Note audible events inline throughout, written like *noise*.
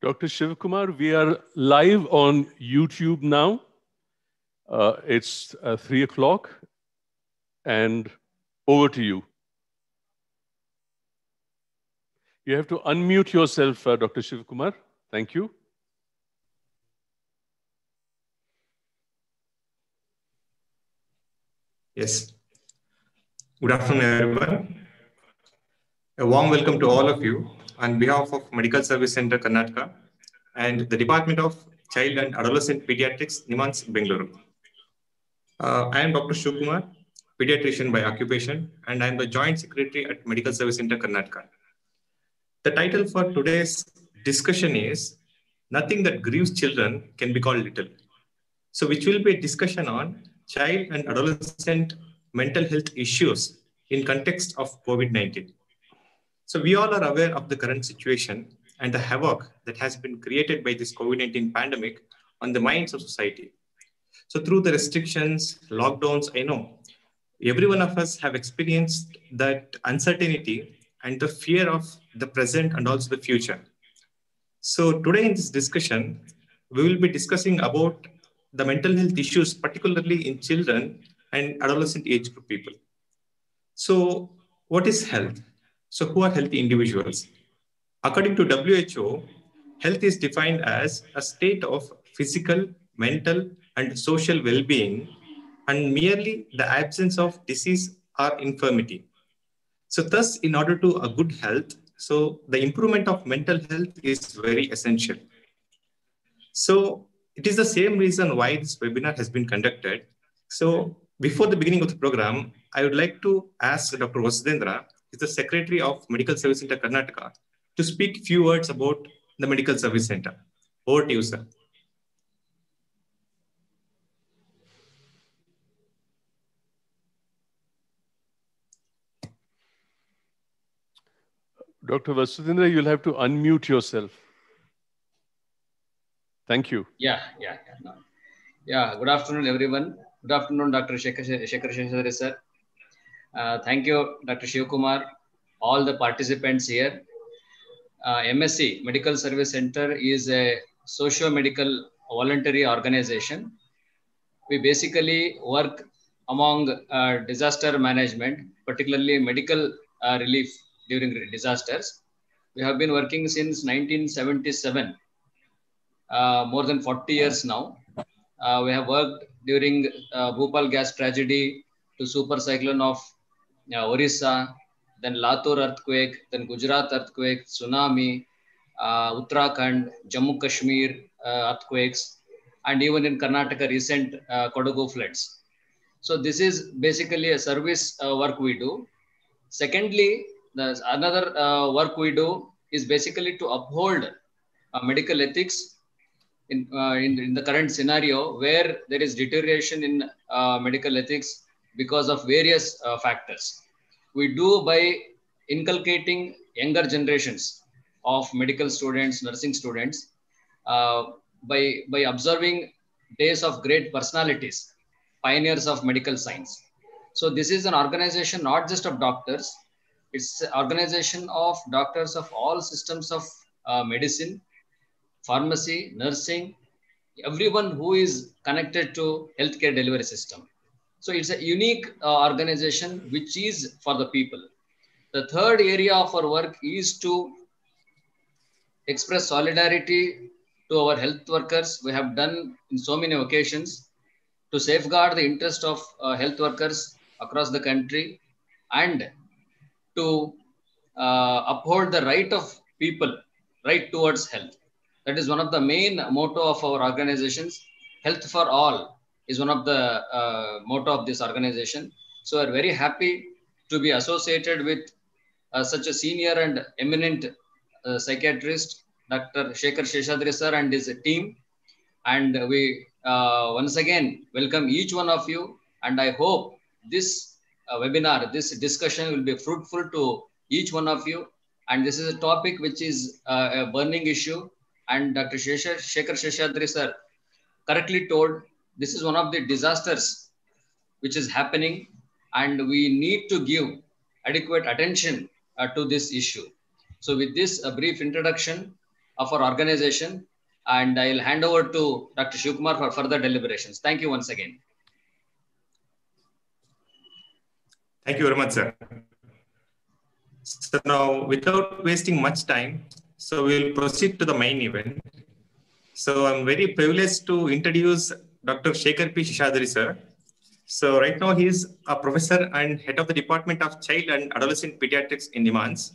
Dr. Shivakumar, we are live on YouTube now. Uh, it's uh, three o'clock and over to you. You have to unmute yourself, uh, Dr. Shivakumar. Thank you. Yes. Good afternoon, everyone. A warm welcome to all of you on behalf of Medical Service Center Karnataka and the Department of Child and Adolescent Pediatrics, Nimans, Bengaluru. Uh, I am Dr. Shukumar, pediatrician by occupation, and I am the Joint Secretary at Medical Service Center Karnataka. The title for today's discussion is Nothing That Grieves Children Can Be Called Little. So, which will be a discussion on child and adolescent mental health issues in context of COVID-19. So we all are aware of the current situation and the havoc that has been created by this COVID-19 pandemic on the minds of society. So through the restrictions, lockdowns, I know every one of us have experienced that uncertainty and the fear of the present and also the future. So today in this discussion, we will be discussing about the mental health issues, particularly in children and adolescent age group people. So what is health? So who are healthy individuals? According to WHO, health is defined as a state of physical, mental, and social well-being, and merely the absence of disease or infirmity. So thus, in order to a good health, so the improvement of mental health is very essential. So it is the same reason why this webinar has been conducted. So before the beginning of the program, I would like to ask Dr. Vasudendra is the Secretary of Medical Service Center Karnataka, to speak few words about the Medical Service Center. Over to you, sir. Dr. Vasudhindra, you'll have to unmute yourself. Thank you. Yeah, yeah, yeah. Yeah, good afternoon, everyone. Good afternoon, Dr. Shekhar, Shekhar Sheshadri, sir. Uh, thank you, Dr. Shivakumar, all the participants here. Uh, MSc, Medical Service Center, is a socio-medical voluntary organization. We basically work among uh, disaster management, particularly medical uh, relief during disasters. We have been working since 1977, uh, more than 40 years now. Uh, we have worked during Bhopal gas tragedy to super cyclone of Orissa, then Latur earthquake, then Gujarat earthquake, tsunami, uh, Uttarakhand, Jammu Kashmir uh, earthquakes, and even in Karnataka recent uh, Kodagu floods. So this is basically a service uh, work we do. Secondly, the, another uh, work we do is basically to uphold uh, medical ethics in, uh, in, in, the current scenario where there is deterioration in medical ethics because of various uh, factors. We do by inculcating younger generations of medical students, nursing students, uh, by, by observing days of great personalities, pioneers of medical science. So this is an organization not just of doctors, it's an organization of doctors of all systems of uh, medicine, pharmacy, nursing, everyone who is connected to healthcare delivery system. So it's a unique uh, organization which is for the people. The third area of our work is to express solidarity to our health workers. We have done in so many occasions to safeguard the interest of uh, health workers across the country and to uh, uphold the right of people, right towards health. That is one of the main motto of our organizations, health for all is one of the uh, motto of this organization. So we're very happy to be associated with uh, such a senior and eminent uh, psychiatrist, Dr. Shekhar Sheshadri sir and his team. And we uh, once again welcome each one of you. And I hope this uh, webinar, this discussion will be fruitful to each one of you. And this is a topic which is uh, a burning issue. And Dr. Shekhar Sheshadri sir correctly told this is one of the disasters which is happening and we need to give adequate attention uh, to this issue. So with this a brief introduction of our organization and I'll hand over to Dr. Shukumar for further deliberations. Thank you once again. Thank you very much, sir. So now without wasting much time, so we'll proceed to the main event. So I'm very privileged to introduce Dr. Shekhar P. Shishadri, sir. So right now he is a professor and head of the Department of Child and Adolescent Pediatrics in Nimans.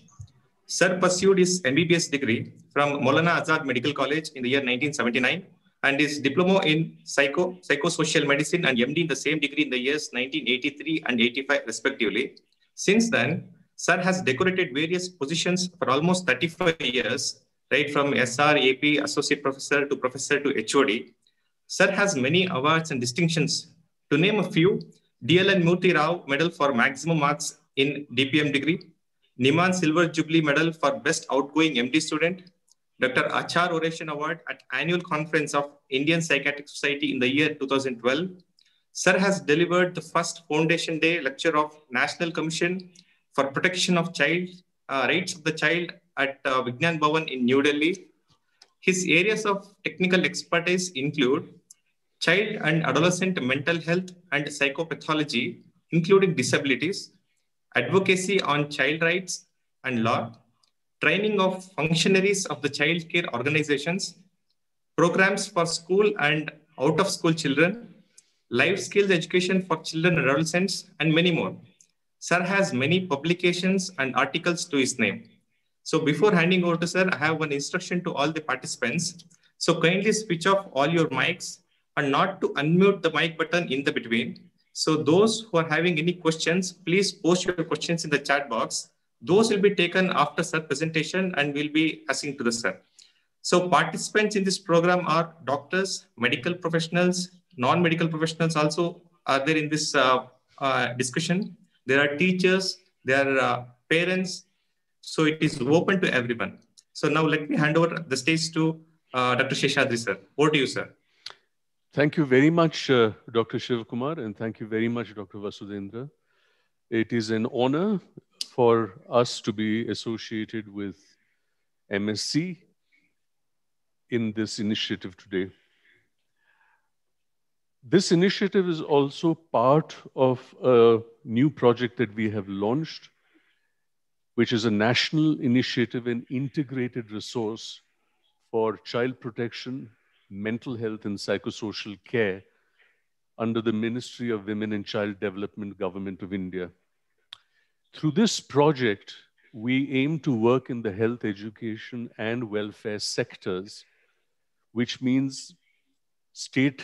Sir pursued his MBBS degree from Molana Azad Medical College in the year 1979 and his diploma in psycho, psychosocial medicine and MD in the same degree in the years 1983 and 85 respectively. Since then, Sir has decorated various positions for almost 35 years, right from SR, AP, associate professor to professor to HOD. Sir has many awards and distinctions. To name a few, DLN Murthy Rao Medal for maximum marks in DPM degree, Niman Silver Jubilee Medal for best outgoing MD student, Dr. Achar Oration Award at annual conference of Indian Psychiatric Society in the year 2012. Sir has delivered the first Foundation Day lecture of National Commission for Protection of Child uh, Rights of the Child at uh, Vignan Bhavan in New Delhi his areas of technical expertise include child and adolescent mental health and psychopathology, including disabilities, advocacy on child rights and law, training of functionaries of the child care organizations, programs for school and out of school children, life skills education for children and adolescents, and many more. Sir has many publications and articles to his name. So before handing over to sir, I have one instruction to all the participants. So kindly switch off all your mics and not to unmute the mic button in the between. So those who are having any questions, please post your questions in the chat box. Those will be taken after sir presentation and will be asking to the sir. So participants in this program are doctors, medical professionals, non-medical professionals also are there in this uh, uh, discussion. There are teachers, there are uh, parents, so it is open to everyone. So now let me hand over the stage to uh, Dr. Sheshadri, sir. Over to you, sir. Thank you very much, uh, Dr. Kumar, and thank you very much, Dr. Vasudendra. It is an honor for us to be associated with MSc in this initiative today. This initiative is also part of a new project that we have launched which is a national initiative and integrated resource for child protection, mental health, and psychosocial care under the Ministry of Women and Child Development, Government of India. Through this project, we aim to work in the health, education, and welfare sectors, which means state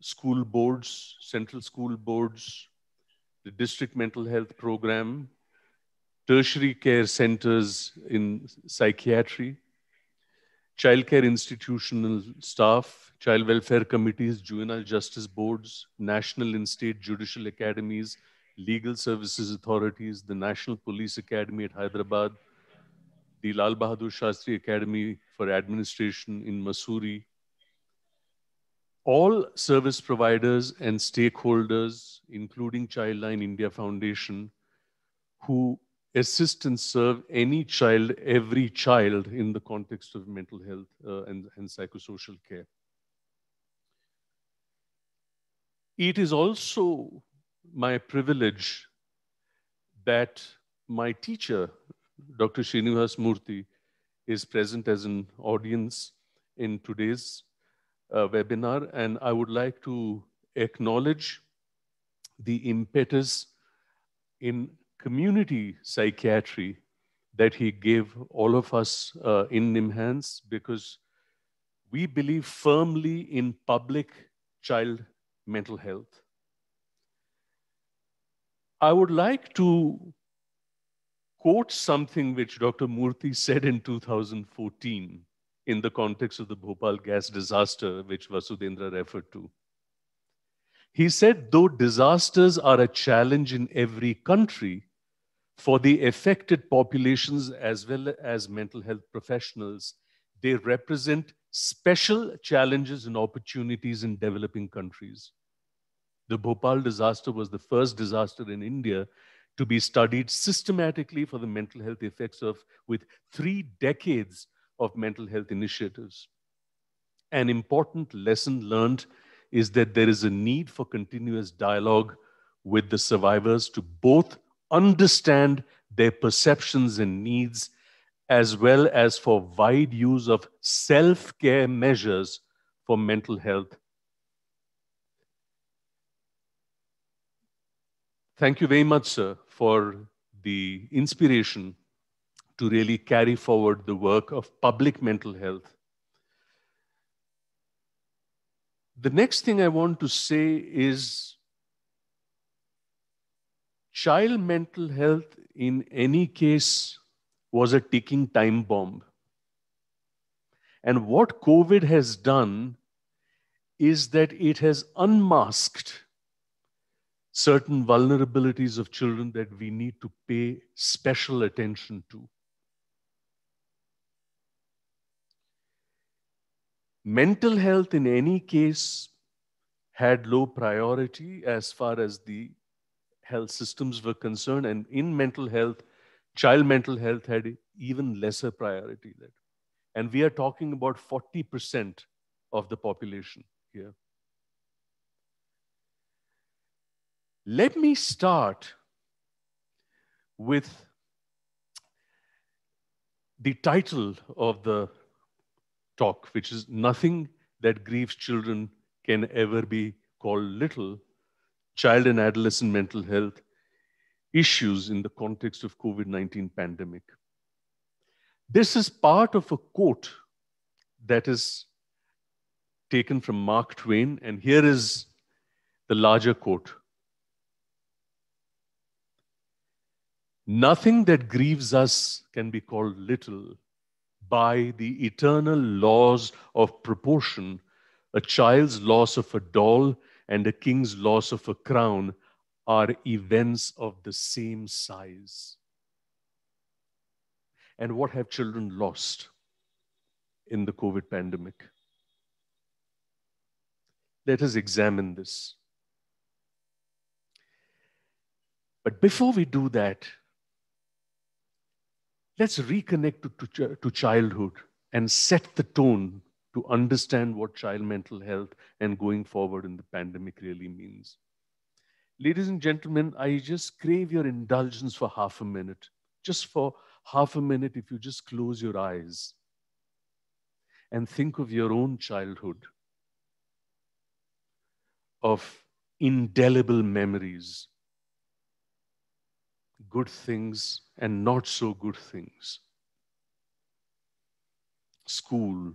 school boards, central school boards, the district mental health program, tertiary care centers in psychiatry, childcare institutional staff, child welfare committees, juvenile justice boards, national and state judicial academies, legal services authorities, the National Police Academy at Hyderabad, the Lal Bahadur Shastri Academy for Administration in Masuri. All service providers and stakeholders, including Childline India Foundation, who assist and serve any child, every child in the context of mental health uh, and, and psychosocial care. It is also my privilege that my teacher, Dr. Srinivas Murthy, is present as an audience in today's uh, webinar. And I would like to acknowledge the impetus in community psychiatry that he gave all of us uh, in Nimhans because we believe firmly in public child mental health. I would like to quote something which Dr. Murthy said in 2014 in the context of the Bhopal gas disaster, which Vasudendra referred to. He said, though disasters are a challenge in every country, for the affected populations as well as mental health professionals, they represent special challenges and opportunities in developing countries. The Bhopal disaster was the first disaster in India to be studied systematically for the mental health effects of with three decades of mental health initiatives. An important lesson learned is that there is a need for continuous dialogue with the survivors to both understand their perceptions and needs, as well as for wide use of self care measures for mental health. Thank you very much, sir, for the inspiration to really carry forward the work of public mental health. The next thing I want to say is child mental health, in any case, was a ticking time bomb. And what COVID has done is that it has unmasked certain vulnerabilities of children that we need to pay special attention to. Mental health, in any case, had low priority as far as the health systems were concerned. And in mental health, child mental health had even lesser priority. That, and we are talking about 40% of the population here. Let me start with the title of the talk, which is Nothing That Grieves Children Can Ever Be Called Little, child and adolescent mental health issues in the context of COVID-19 pandemic. This is part of a quote that is taken from Mark Twain, and here is the larger quote. Nothing that grieves us can be called little by the eternal laws of proportion. A child's loss of a doll and the king's loss of a crown are events of the same size. And what have children lost in the COVID pandemic? Let us examine this. But before we do that, let's reconnect to, to, to childhood and set the tone to understand what child mental health and going forward in the pandemic really means. Ladies and gentlemen, I just crave your indulgence for half a minute. Just for half a minute, if you just close your eyes and think of your own childhood, of indelible memories, good things and not so good things, school,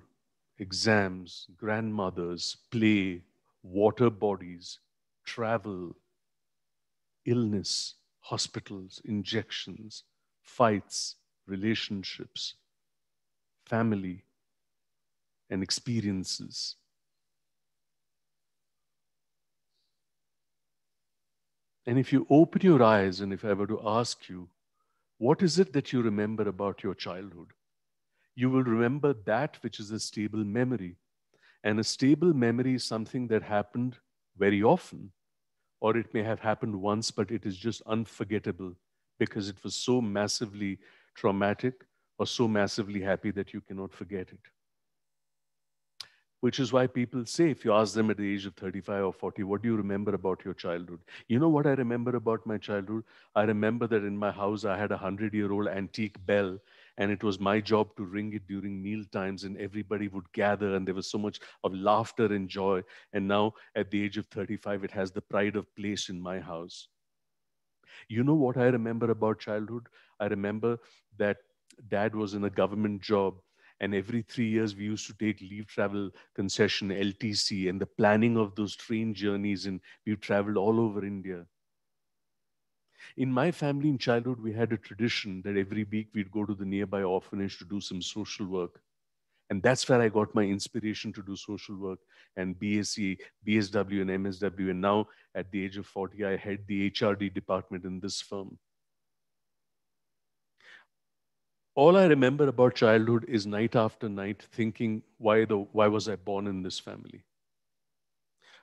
exams, grandmothers, play, water bodies, travel, illness, hospitals, injections, fights, relationships, family, and experiences. And if you open your eyes and if I were to ask you, what is it that you remember about your childhood? you will remember that which is a stable memory. And a stable memory is something that happened very often, or it may have happened once, but it is just unforgettable because it was so massively traumatic or so massively happy that you cannot forget it. Which is why people say, if you ask them at the age of 35 or 40, what do you remember about your childhood? You know what I remember about my childhood? I remember that in my house I had a 100 year old antique bell and it was my job to ring it during meal times and everybody would gather and there was so much of laughter and joy and now at the age of 35 it has the pride of place in my house you know what i remember about childhood i remember that dad was in a government job and every three years we used to take leave travel concession ltc and the planning of those train journeys and we traveled all over india in my family in childhood, we had a tradition that every week we'd go to the nearby orphanage to do some social work. And that's where I got my inspiration to do social work and BSc, BSW, and MSW. And now at the age of 40, I head the HRD department in this firm. All I remember about childhood is night after night thinking, why, the, why was I born in this family?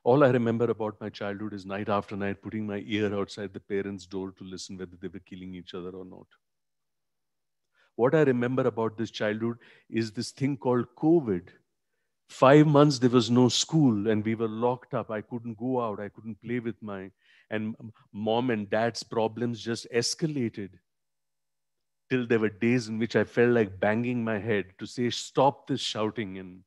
all I remember about my childhood is night after night putting my ear outside the parents' door to listen whether they were killing each other or not. What I remember about this childhood is this thing called COVID. Five months there was no school and we were locked up. I couldn't go out. I couldn't play with my and mom and dad's problems just escalated till there were days in which I felt like banging my head to say, stop this shouting and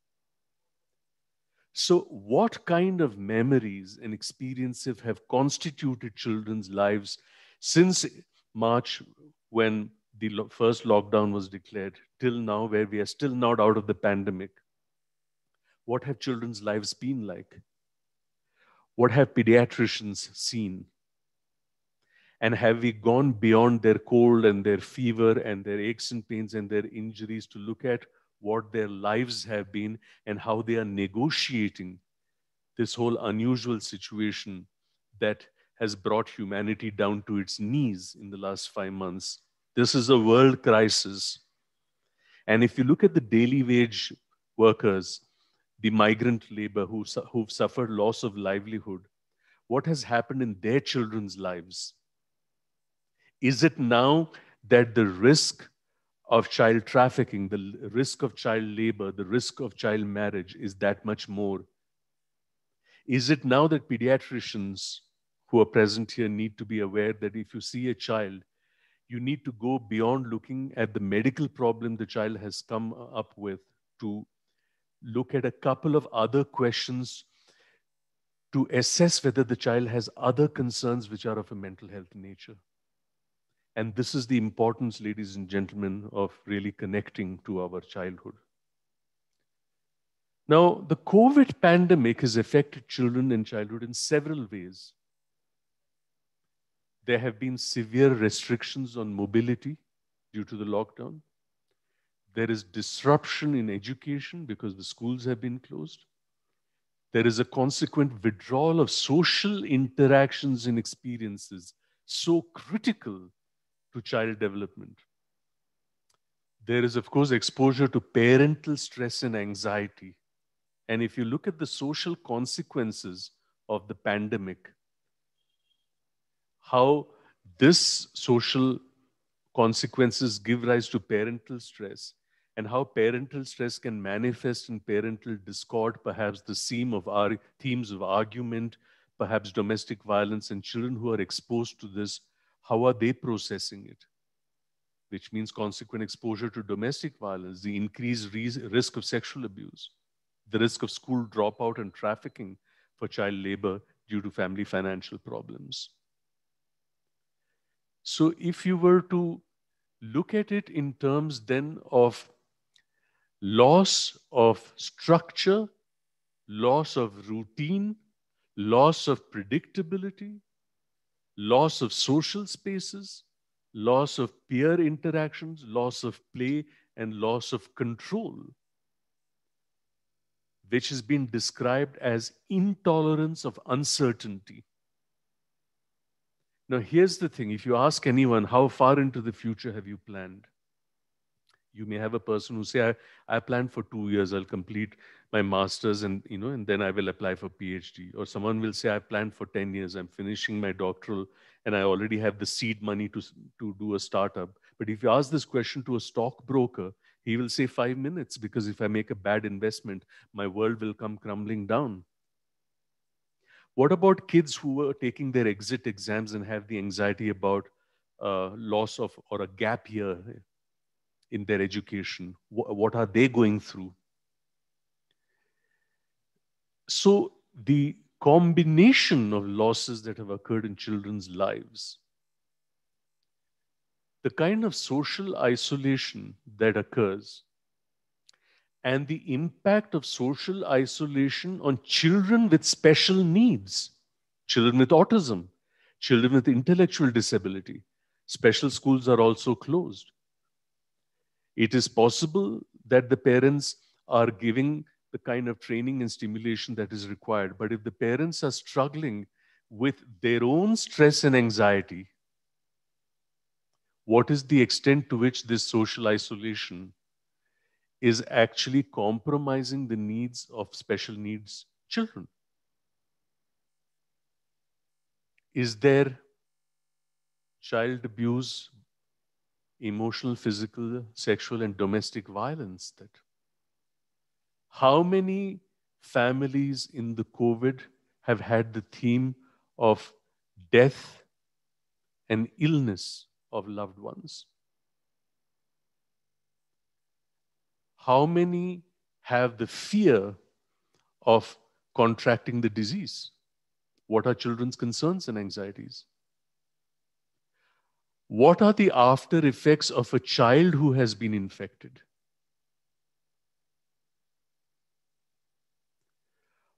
so, what kind of memories and experiences have constituted children's lives since March when the lo first lockdown was declared till now, where we are still not out of the pandemic? What have children's lives been like? What have pediatricians seen? And have we gone beyond their cold and their fever and their aches and pains and their injuries to look at what their lives have been and how they are negotiating this whole unusual situation that has brought humanity down to its knees in the last five months. This is a world crisis. And if you look at the daily wage workers, the migrant labor who, who've suffered loss of livelihood, what has happened in their children's lives? Is it now that the risk of child trafficking, the risk of child labor, the risk of child marriage is that much more. Is it now that pediatricians who are present here need to be aware that if you see a child, you need to go beyond looking at the medical problem the child has come up with to look at a couple of other questions to assess whether the child has other concerns which are of a mental health nature. And this is the importance, ladies and gentlemen, of really connecting to our childhood. Now, the COVID pandemic has affected children and childhood in several ways. There have been severe restrictions on mobility due to the lockdown. There is disruption in education because the schools have been closed. There is a consequent withdrawal of social interactions and experiences so critical to child development. There is, of course, exposure to parental stress and anxiety. And if you look at the social consequences of the pandemic, how this social consequences give rise to parental stress and how parental stress can manifest in parental discord, perhaps the theme of our themes of argument, perhaps domestic violence and children who are exposed to this how are they processing it? Which means consequent exposure to domestic violence, the increased risk of sexual abuse, the risk of school dropout and trafficking for child labor due to family financial problems. So, if you were to look at it in terms then of loss of structure, loss of routine, loss of predictability, loss of social spaces, loss of peer interactions, loss of play, and loss of control, which has been described as intolerance of uncertainty. Now, here's the thing if you ask anyone, how far into the future have you planned? you may have a person who say, I, I plan for two years, I'll complete my master's and, you know, and then I will apply for PhD. Or someone will say, I planned for 10 years, I'm finishing my doctoral and I already have the seed money to, to do a startup. But if you ask this question to a stockbroker, he will say five minutes because if I make a bad investment, my world will come crumbling down. What about kids who are taking their exit exams and have the anxiety about uh, loss of or a gap year in their education? What are they going through? So the combination of losses that have occurred in children's lives, the kind of social isolation that occurs, and the impact of social isolation on children with special needs, children with autism, children with intellectual disability. Special schools are also closed. It is possible that the parents are giving the kind of training and stimulation that is required. But if the parents are struggling with their own stress and anxiety, what is the extent to which this social isolation is actually compromising the needs of special needs children? Is there child abuse emotional, physical, sexual, and domestic violence. That how many families in the COVID have had the theme of death and illness of loved ones? How many have the fear of contracting the disease? What are children's concerns and anxieties? What are the after effects of a child who has been infected?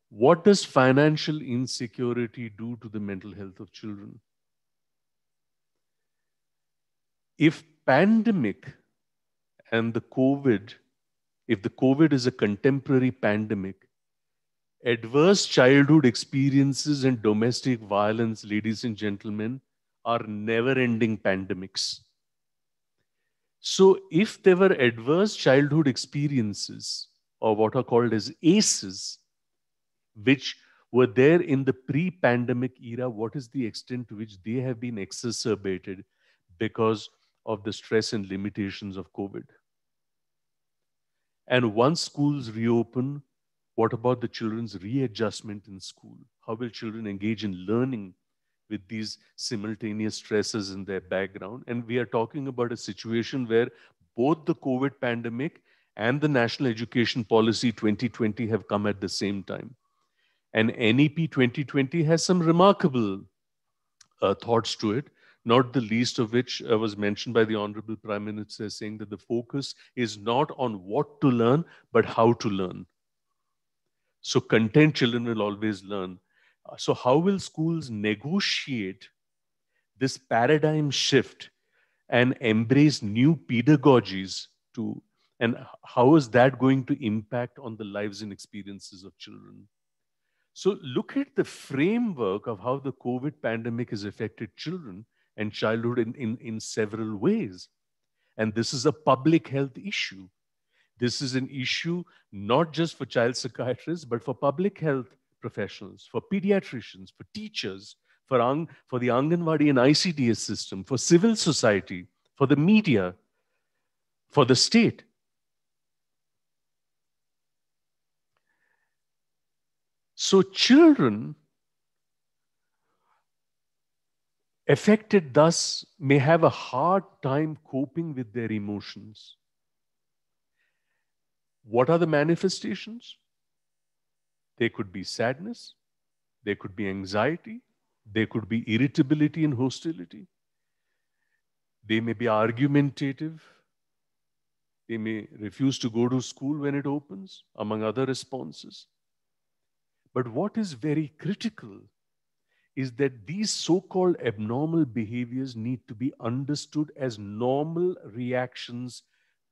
What does financial insecurity do to the mental health of children? If pandemic and the COVID, if the COVID is a contemporary pandemic, adverse childhood experiences and domestic violence, ladies and gentlemen, are never ending pandemics. So, if there were adverse childhood experiences, or what are called as ACEs, which were there in the pre pandemic era, what is the extent to which they have been exacerbated because of the stress and limitations of COVID? And once schools reopen, what about the children's readjustment in school? How will children engage in learning with these simultaneous stresses in their background. And we are talking about a situation where both the COVID pandemic and the National Education Policy 2020 have come at the same time. And NEP 2020 has some remarkable uh, thoughts to it, not the least of which uh, was mentioned by the Honorable Prime Minister saying that the focus is not on what to learn, but how to learn. So content children will always learn. Uh, so how will schools negotiate this paradigm shift and embrace new pedagogies to and how is that going to impact on the lives and experiences of children so look at the framework of how the covid pandemic has affected children and childhood in, in, in several ways and this is a public health issue this is an issue not just for child psychiatrists but for public health professionals, for pediatricians, for teachers, for, for the Anganwadi and ICDS system, for civil society, for the media, for the state. So, children affected thus may have a hard time coping with their emotions. What are the manifestations? There could be sadness, there could be anxiety, there could be irritability and hostility. They may be argumentative. They may refuse to go to school when it opens, among other responses. But what is very critical is that these so called abnormal behaviors need to be understood as normal reactions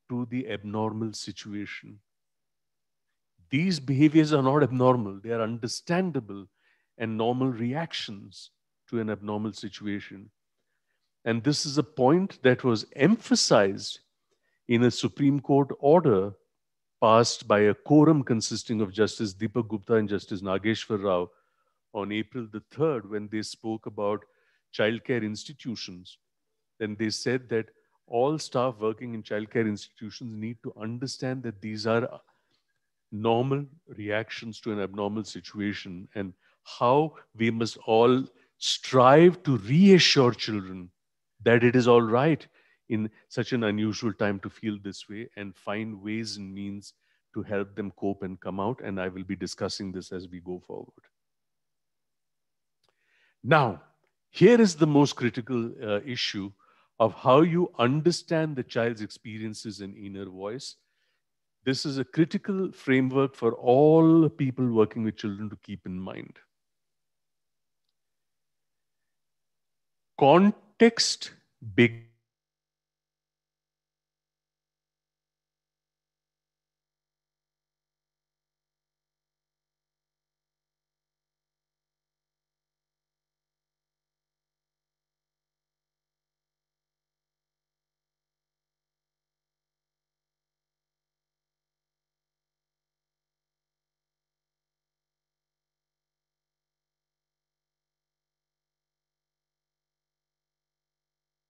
to the abnormal situation. These behaviors are not abnormal, they are understandable and normal reactions to an abnormal situation. And this is a point that was emphasized in a Supreme Court order passed by a quorum consisting of Justice Deepak Gupta and Justice Nageshwar Rao on April the 3rd when they spoke about childcare institutions. Then they said that all staff working in childcare institutions need to understand that these are normal reactions to an abnormal situation and how we must all strive to reassure children that it is all right in such an unusual time to feel this way and find ways and means to help them cope and come out. And I will be discussing this as we go forward. Now, here is the most critical uh, issue of how you understand the child's experiences and inner voice this is a critical framework for all people working with children to keep in mind. Context big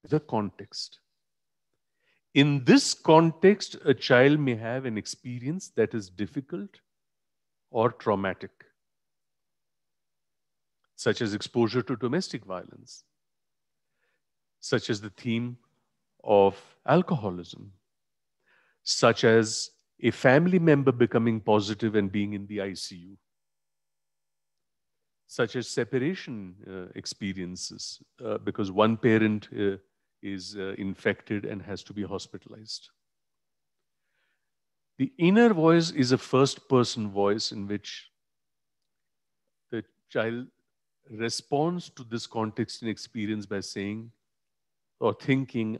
the context. In this context, a child may have an experience that is difficult or traumatic, such as exposure to domestic violence, such as the theme of alcoholism, such as a family member becoming positive and being in the ICU, such as separation uh, experiences, uh, because one parent uh, is uh, infected and has to be hospitalized. The inner voice is a first person voice in which the child responds to this context and experience by saying or thinking,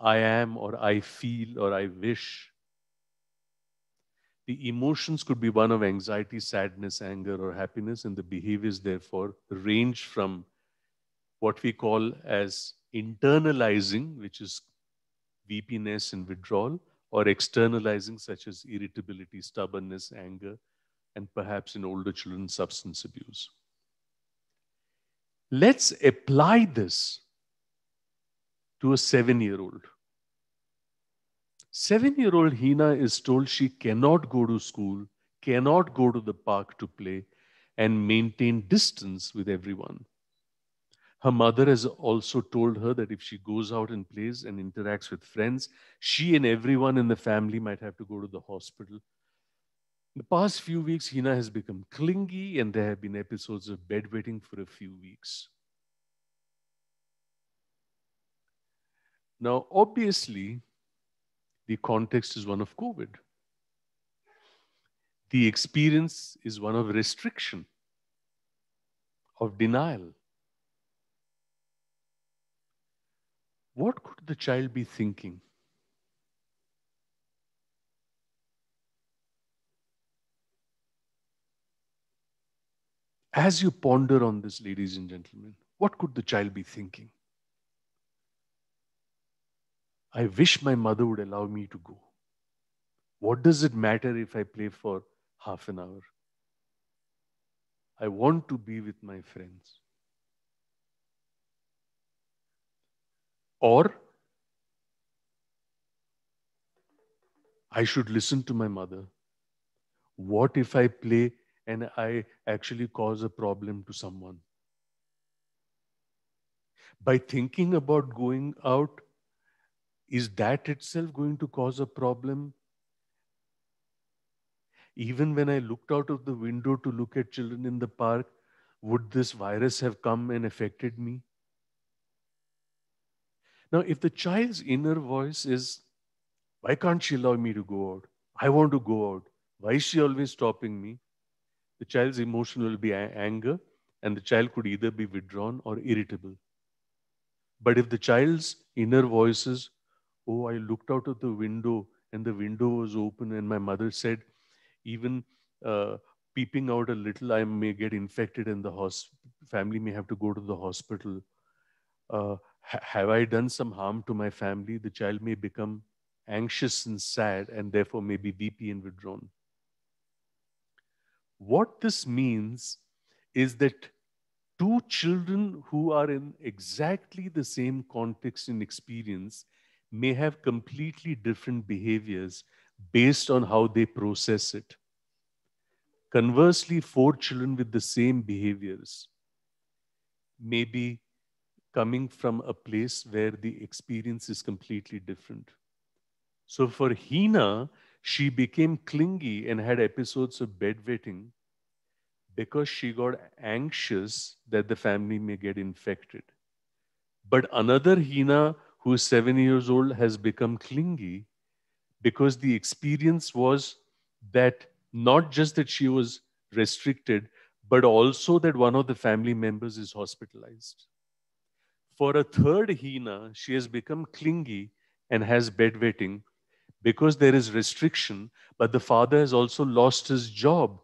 I am, or I feel, or I wish. The emotions could be one of anxiety, sadness, anger, or happiness, and the behaviors, therefore, range from what we call as internalizing, which is weepiness and withdrawal, or externalizing, such as irritability, stubbornness, anger, and perhaps in older children, substance abuse. Let's apply this to a seven year old. Seven year old Hina is told she cannot go to school, cannot go to the park to play, and maintain distance with everyone. Her mother has also told her that if she goes out and plays and interacts with friends, she and everyone in the family might have to go to the hospital. In the past few weeks, Hina has become clingy, and there have been episodes of bedwetting for a few weeks. Now, obviously, the context is one of COVID. The experience is one of restriction, of denial. What could the child be thinking? As you ponder on this, ladies and gentlemen, what could the child be thinking? I wish my mother would allow me to go. What does it matter if I play for half an hour? I want to be with my friends. Or I should listen to my mother. What if I play and I actually cause a problem to someone? By thinking about going out, is that itself going to cause a problem? Even when I looked out of the window to look at children in the park, would this virus have come and affected me? Now, if the child's inner voice is, why can't she allow me to go out? I want to go out. Why is she always stopping me? The child's emotion will be anger, and the child could either be withdrawn or irritable. But if the child's inner voice is, oh, I looked out of the window and the window was open, and my mother said, even uh, peeping out a little, I may get infected, and the family may have to go to the hospital. Uh, have I done some harm to my family? The child may become anxious and sad and therefore may be weepy and withdrawn. What this means is that two children who are in exactly the same context and experience may have completely different behaviors based on how they process it. Conversely, four children with the same behaviors may be coming from a place where the experience is completely different. So for Hina, she became clingy and had episodes of bedwetting because she got anxious that the family may get infected. But another Hina, who is seven years old, has become clingy because the experience was that not just that she was restricted, but also that one of the family members is hospitalized. For a third Hina, she has become clingy and has bedwetting because there is restriction, but the father has also lost his job.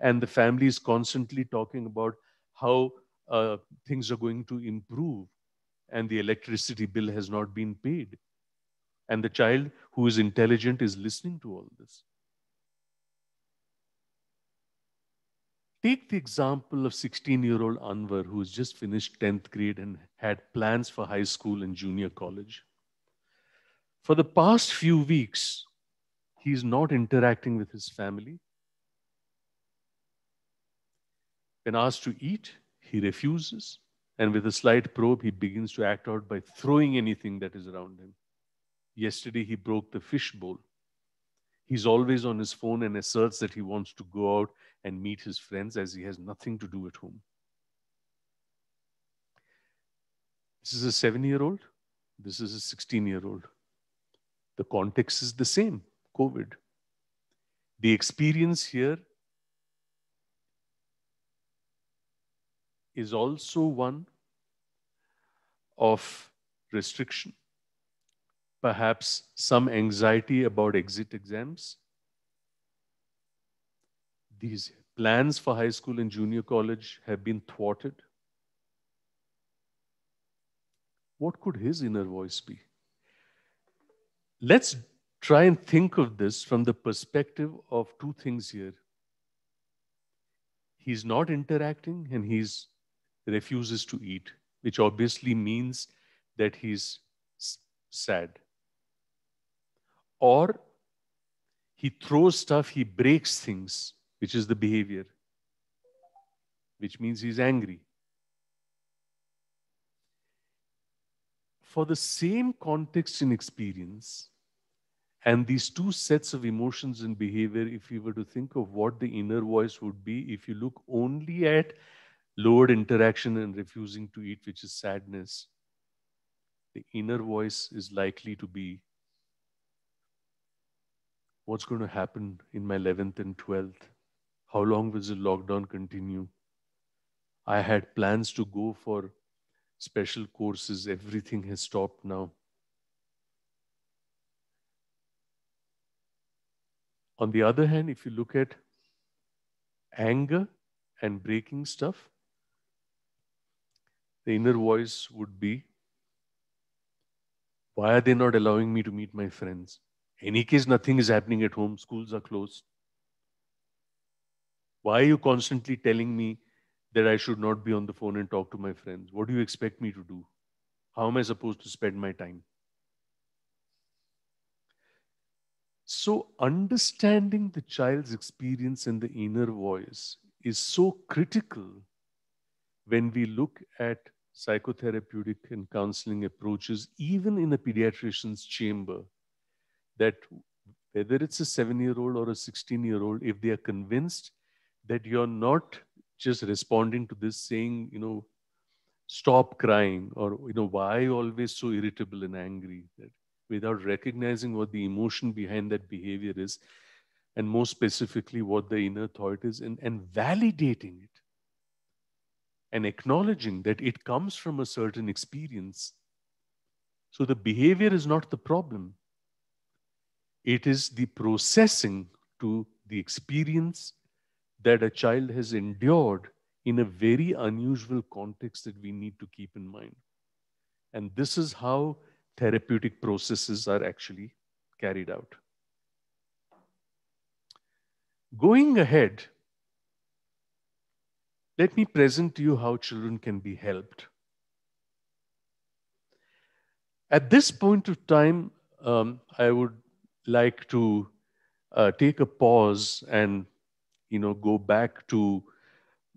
And the family is constantly talking about how uh, things are going to improve and the electricity bill has not been paid. And the child who is intelligent is listening to all this. Take the example of 16 year old Anwar, who has just finished 10th grade and had plans for high school and junior college. For the past few weeks, he's not interacting with his family. When asked to eat, he refuses. And with a slight probe, he begins to act out by throwing anything that is around him. Yesterday, he broke the fishbowl. He's always on his phone and asserts that he wants to go out and meet his friends as he has nothing to do at home. This is a seven year old. This is a 16 year old. The context is the same COVID. The experience here is also one of restriction, perhaps some anxiety about exit exams, these plans for high school and junior college have been thwarted. What could his inner voice be? Let's try and think of this from the perspective of two things here. He's not interacting and he's refuses to eat, which obviously means that he's sad. Or he throws stuff, he breaks things which is the behavior, which means he's angry. For the same context in experience, and these two sets of emotions and behavior, if you were to think of what the inner voice would be, if you look only at lowered interaction and refusing to eat, which is sadness, the inner voice is likely to be what's going to happen in my 11th and 12th? how long will the lockdown continue? I had plans to go for special courses. Everything has stopped now. On the other hand, if you look at anger and breaking stuff, the inner voice would be why are they not allowing me to meet my friends? In any case, nothing is happening at home, schools are closed. Why are you constantly telling me that I should not be on the phone and talk to my friends? What do you expect me to do? How am I supposed to spend my time? So, understanding the child's experience in the inner voice is so critical when we look at psychotherapeutic and counseling approaches, even in a pediatrician's chamber, that whether it's a seven year old or a 16 year old, if they are convinced that you're not just responding to this saying, you know, stop crying or, you know, why always so irritable and angry that without recognizing what the emotion behind that behavior is and more specifically what the inner thought is and, and validating it and acknowledging that it comes from a certain experience. So the behavior is not the problem. It is the processing to the experience that a child has endured in a very unusual context that we need to keep in mind. And this is how therapeutic processes are actually carried out. Going ahead, let me present to you how children can be helped. At this point of time, um, I would like to uh, take a pause and you know, go back to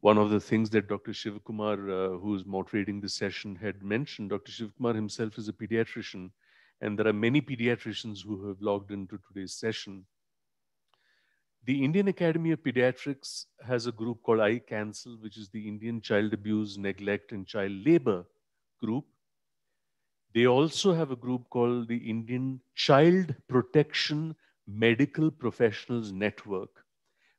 one of the things that Dr. Shivakumar, uh, who's moderating this session, had mentioned. Dr. Shivakumar himself is a pediatrician, and there are many pediatricians who have logged into today's session. The Indian Academy of Pediatrics has a group called iCancel, which is the Indian Child Abuse, Neglect, and Child Labor group. They also have a group called the Indian Child Protection Medical Professionals Network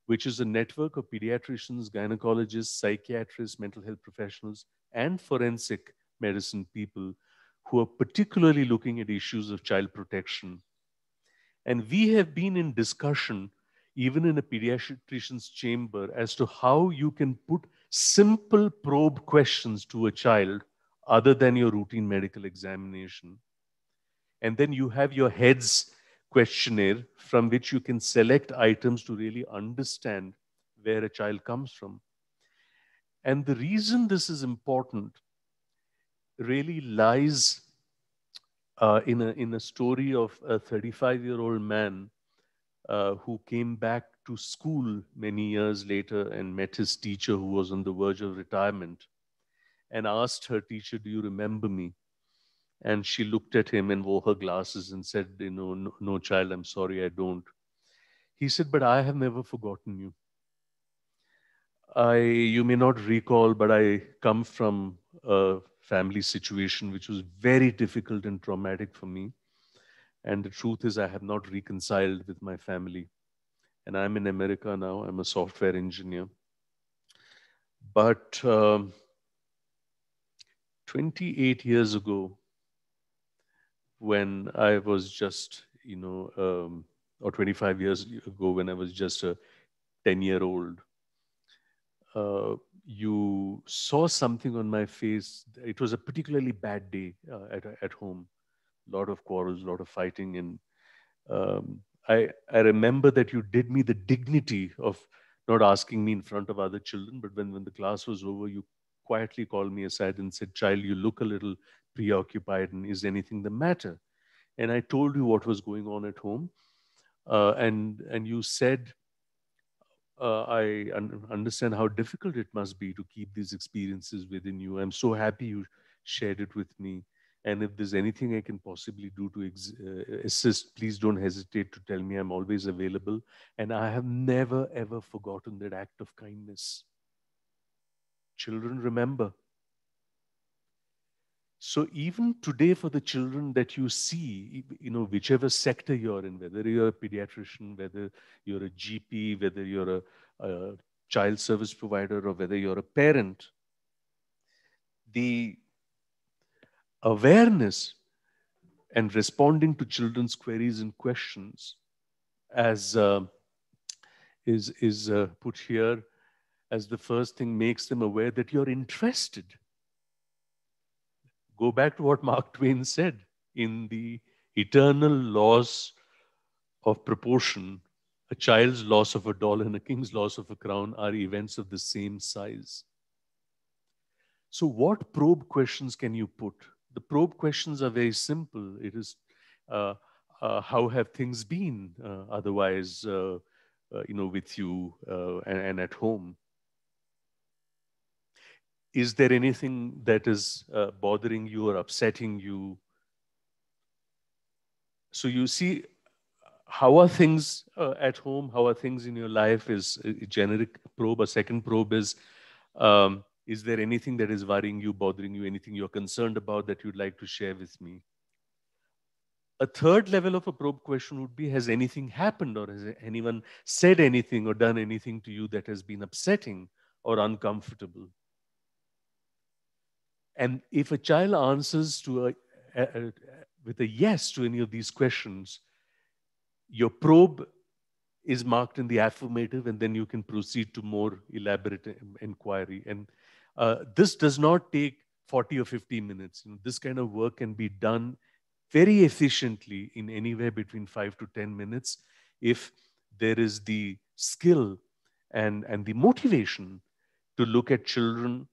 which is a network of pediatricians, gynecologists, psychiatrists, mental health professionals, and forensic medicine people who are particularly looking at issues of child protection. And we have been in discussion, even in a pediatrician's chamber, as to how you can put simple probe questions to a child other than your routine medical examination. And then you have your heads questionnaire from which you can select items to really understand where a child comes from. And the reason this is important really lies uh, in, a, in a story of a 35 year old man uh, who came back to school many years later and met his teacher who was on the verge of retirement and asked her teacher, Do you remember me? And she looked at him and wore her glasses and said, You know, no, no child, I'm sorry, I don't. He said, But I have never forgotten you. I, you may not recall, but I come from a family situation which was very difficult and traumatic for me. And the truth is, I have not reconciled with my family. And I'm in America now, I'm a software engineer. But um, 28 years ago, when I was just, you know, um, or 25 years ago when I was just a 10 year old, uh, you saw something on my face. It was a particularly bad day uh, at, at home, a lot of quarrels, a lot of fighting. And um, I, I remember that you did me the dignity of not asking me in front of other children, but when, when the class was over, you quietly called me aside and said, Child, you look a little preoccupied, and is anything the matter? And I told you what was going on at home. Uh, and, and you said, uh, I un- understand how difficult it must be to keep these experiences within you. I'm so happy you shared it with me. And if there's anything I can possibly do to ex- uh, assist, please don't hesitate to tell me. I'm always available. And I have never, ever forgotten that act of kindness. Children remember. So even today for the children that you see, you know, whichever sector you're in, whether you're a pediatrician, whether you're a GP, whether you're a, a child service provider, or whether you're a parent, the awareness and responding to children's queries and questions as uh, is, is uh, put here as the first thing makes them aware that you're interested. Go back to what Mark Twain said in the eternal laws of proportion, a child's loss of a doll and a king's loss of a crown are events of the same size. So, what probe questions can you put? The probe questions are very simple. It is uh, uh, how have things been uh, otherwise, uh, uh, you know, with you uh, and, and at home? is there anything that is uh, bothering you or upsetting you? So you see, how are things uh, at home? How are things in your life? Is a uh, generic probe, a second probe is, um, is there anything that is worrying you, bothering you, anything you're concerned about that you'd like to share with me? A third level of a probe question would be Has anything happened, or has anyone said anything or done anything to you that has been upsetting or uncomfortable? And if a child answers to a, a, a, with a yes to any of these questions, your probe is marked in the affirmative, and then you can proceed to more elaborate inquiry. And uh, this does not take 40 or 50 minutes. You know, this kind of work can be done very efficiently in anywhere between five to 10 minutes if there is the skill and, and the motivation to look at children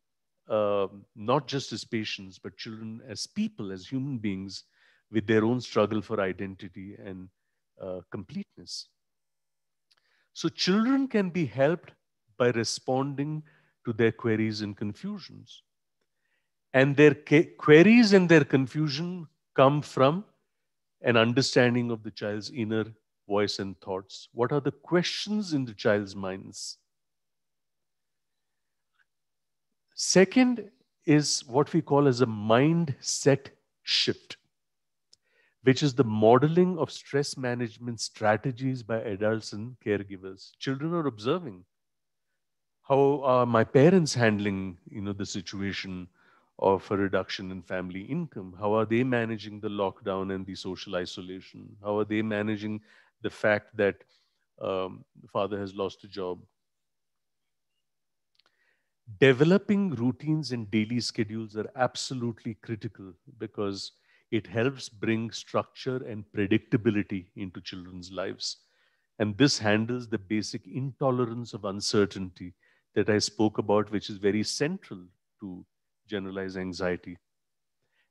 um, not just as patients, but children as people, as human beings, with their own struggle for identity and uh, completeness. So children can be helped by responding to their queries and confusions. And their queries and their confusion come from an understanding of the child's inner voice and thoughts. What are the questions in the child's minds? Second is what we call as a mindset shift, which is the modeling of stress management strategies by adults and caregivers. Children are observing how are my parents handling you know, the situation of a reduction in family income? How are they managing the lockdown and the social isolation? How are they managing the fact that um, the father has lost a job developing routines and daily schedules are absolutely critical because it helps bring structure and predictability into children's lives. And this handles the basic intolerance of uncertainty that I spoke about, which is very central to generalized anxiety.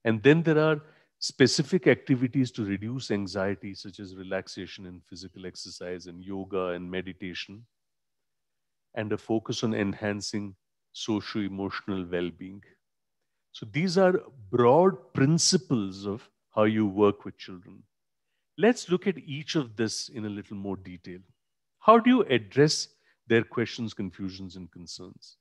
And then there are specific activities to reduce anxiety, such as relaxation and physical exercise and yoga and meditation, and a focus on enhancing socio emotional well being. So these are broad principles of how you work with children. Let's look at each of this in a little more detail. How do you address their questions, confusions, and concerns?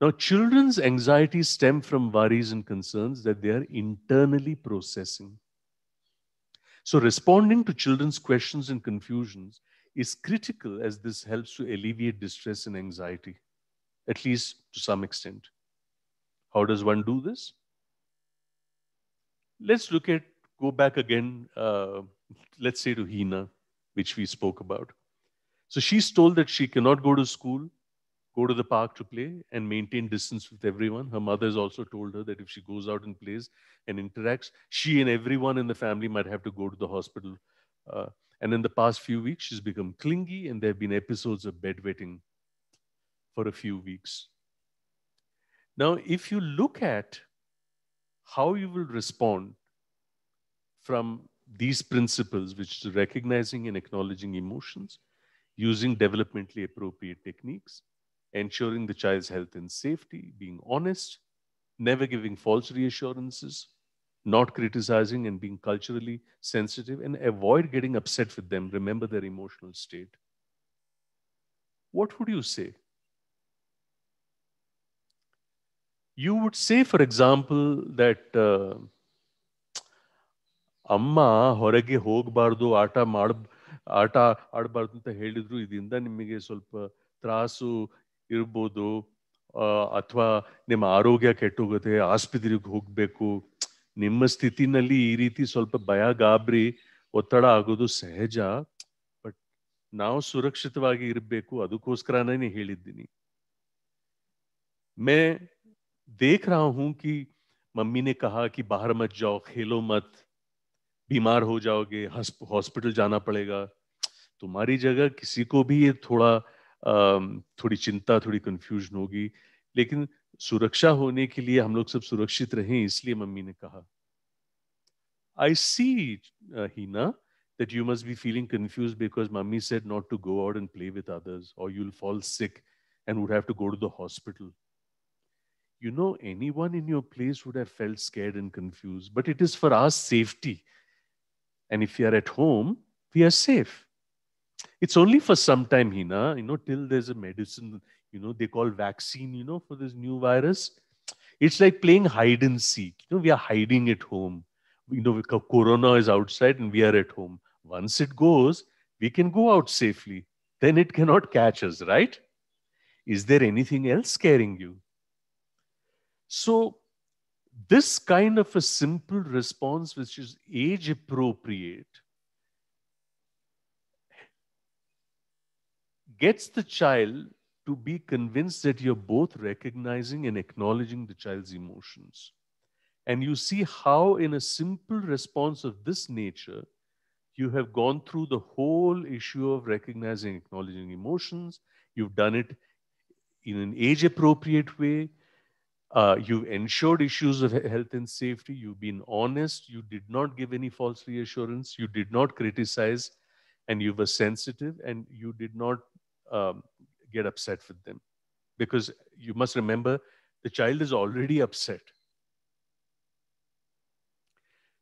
Now, children's anxieties stem from worries and concerns that they are internally processing. So, responding to children's questions and confusions is critical as this helps to alleviate distress and anxiety at least to some extent. How does one do this? Let's look at, go back again, uh, let's say to Hina, which we spoke about. So she's told that she cannot go to school, go to the park to play, and maintain distance with everyone. Her mother has also told her that if she goes out and plays and interacts, she and everyone in the family might have to go to the hospital. Uh, and in the past few weeks, she's become clingy, and there have been episodes of bedwetting for a few weeks. Now, if you look at how you will respond from these principles, which is recognizing and acknowledging emotions, using developmentally appropriate techniques, ensuring the child's health and safety, being honest, never giving false reassurances, not criticizing and being culturally sensitive, and avoid getting upset with them. Remember their emotional state. What would you say you would say, for example that uh, ಅಮ್ಮ ಹೊರಗೆ ಹೋಗ್ಬಾರ್ದು ಆಟ ಮಾಡ ಆಟ ಆಡಬಾರ್ದು ಅಂತ ಹೇಳಿದ್ರು ಇದರಿಂದ ನಿಮಗೆ ಸ್ವಲ್ಪ ತ್ರಾಸು ಇರ್ಬೋದು ಅಥವಾ ನಿಮ್ಮ ಆರೋಗ್ಯ ಕೆಟ್ಟೋಗುತ್ತೆ ಆಸ್ಪತ್ರೆಗೆ ಹೋಗ್ಬೇಕು ನಿಮ್ಮ ಸ್ಥಿತಿನಲ್ಲಿ ಈ ರೀತಿ ಸ್ವಲ್ಪ ಭಯ ಗಾಬರಿ ಒತ್ತಡ ಆಗೋದು ಸಹಜ ಬಟ್ ನಾವು ಸುರಕ್ಷಿತವಾಗಿ ಇರಬೇಕು ಅದಕ್ಕೋಸ್ಕರನೇ ಹೇಳಿದ್ದೀನಿ ಮೇ देख रहा हूं कि मम्मी ने कहा कि बाहर मत जाओ खेलो मत बीमार हो जाओगे हॉस्पिटल जाना पड़ेगा तुम्हारी जगह किसी को भी ये थोड़ा थोड़ी चिंता थोड़ी कंफ्यूजन होगी लेकिन सुरक्षा होने के लिए हम लोग सब सुरक्षित रहे इसलिए मम्मी ने कहा I see Heena that you must be feeling confuse because mummy said not to go out and play with others और you fall sick and would have to go to the hospital you know, anyone in your place would have felt scared and confused, but it is for our safety. And if we are at home, we are safe. It's only for some time, Hina, you know, till there's a medicine, you know, they call vaccine, you know, for this new virus. It's like playing hide and seek. You know, we are hiding at home. You know, corona is outside and we are at home. Once it goes, we can go out safely. Then it cannot catch us, right? Is there anything else scaring you? So, this kind of a simple response, which is age appropriate, gets the child to be convinced that you're both recognizing and acknowledging the child's emotions. And you see how, in a simple response of this nature, you have gone through the whole issue of recognizing acknowledging emotions. You've done it in an age appropriate way. Uh, you've ensured issues of health and safety. You've been honest. You did not give any false reassurance. You did not criticize. And you were sensitive and you did not um, get upset with them. Because you must remember, the child is already upset.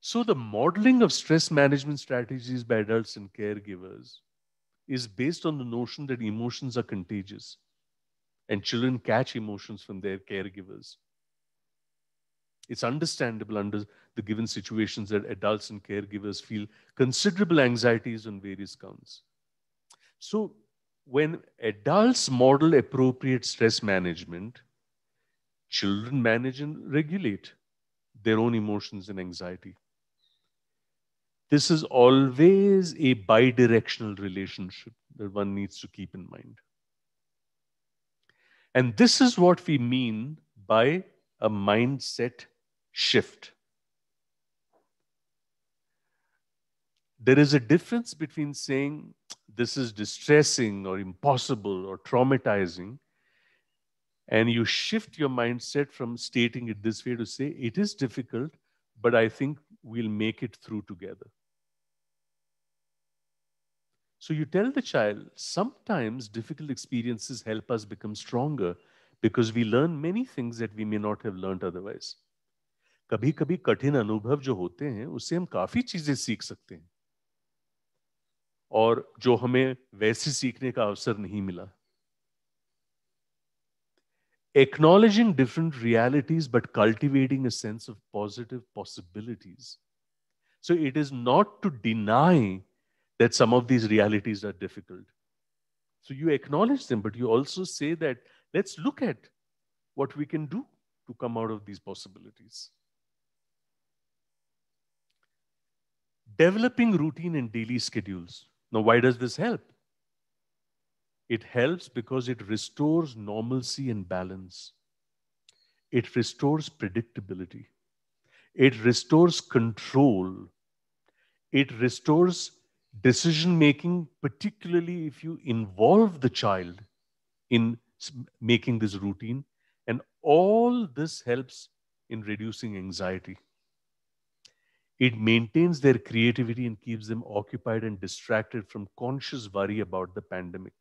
So, the modeling of stress management strategies by adults and caregivers is based on the notion that emotions are contagious. And children catch emotions from their caregivers. It's understandable under the given situations that adults and caregivers feel considerable anxieties on various counts. So, when adults model appropriate stress management, children manage and regulate their own emotions and anxiety. This is always a bi directional relationship that one needs to keep in mind. And this is what we mean by a mindset shift. There is a difference between saying this is distressing or impossible or traumatizing, and you shift your mindset from stating it this way to say it is difficult, but I think we'll make it through together. So you tell the child, sometimes difficult experiences help us become stronger because we learn many things that we may not have learned otherwise. कभी कभी कठिन अनुभव जो होते हैं उससे हम काफी चीजें सीख सकते हैं और जो हमें वैसे सीखने का अवसर नहीं मिला acknowledging different realities but cultivating a sense of positive possibilities so it is not to deny that some of these realities are difficult. So you acknowledge them, but you also say that let's look at what we can do to come out of these possibilities. Developing routine and daily schedules. Now, why does this help? It helps because it restores normalcy and balance. It restores predictability. It restores control. It restores decision making, particularly if you involve the child in making this routine. And all this helps in reducing anxiety. It maintains their creativity and keeps them occupied and distracted from conscious worry about the pandemic.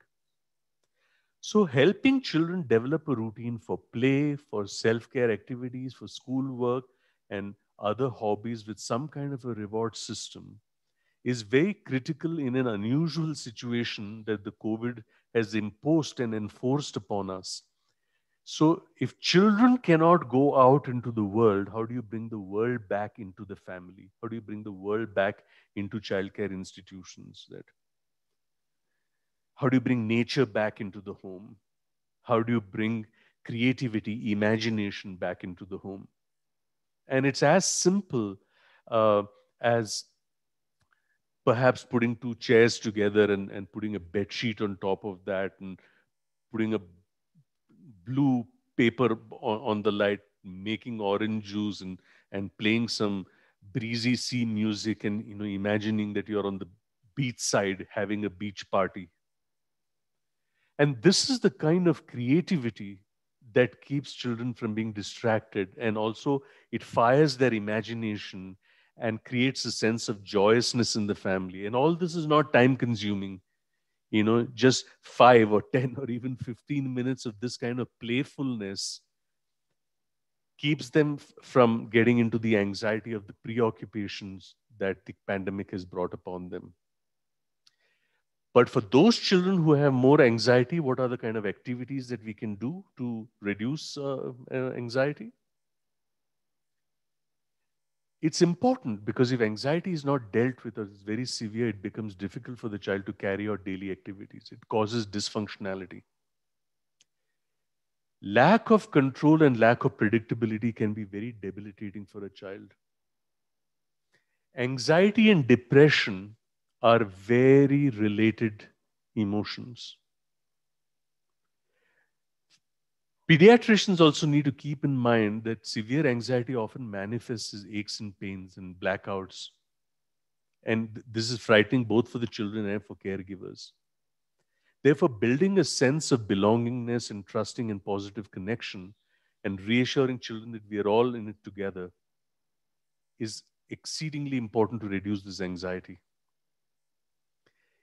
So, helping children develop a routine for play, for self care activities, for schoolwork, and other hobbies with some kind of a reward system is very critical in an unusual situation that the COVID has imposed and enforced upon us. So, if children cannot go out into the world, how do you bring the world back into the family? How do you bring the world back into childcare institutions? That how do you bring nature back into the home? How do you bring creativity, imagination back into the home? And it's as simple uh, as perhaps putting two chairs together and, and putting a bed sheet on top of that and putting a blue paper on, on the light, making orange juice and, and playing some breezy sea music and you know imagining that you're on the beach side having a beach party. And this is the kind of creativity that keeps children from being distracted and also it fires their imagination and creates a sense of joyousness in the family. And all this is not time consuming. You know, just five or *laughs* 10 or even 15 minutes of this kind of playfulness keeps them from getting into the anxiety of the preoccupations that the pandemic has brought upon them. But for those children who have more anxiety, what are the kind of activities that we can do to reduce uh, uh anxiety? It's important because if anxiety is not dealt with or is very severe, it becomes difficult for the child to carry out daily activities. It causes dysfunctionality. Lack of control and lack of predictability can be very debilitating for a child. Anxiety and depression are very related emotions. Pediatricians also need to keep in mind that severe anxiety often manifests as aches and pains and blackouts. And this is frightening both for the children and for caregivers. Therefore, building a sense of belongingness and trusting and positive connection and reassuring children that we are all in it together is exceedingly important to reduce this anxiety.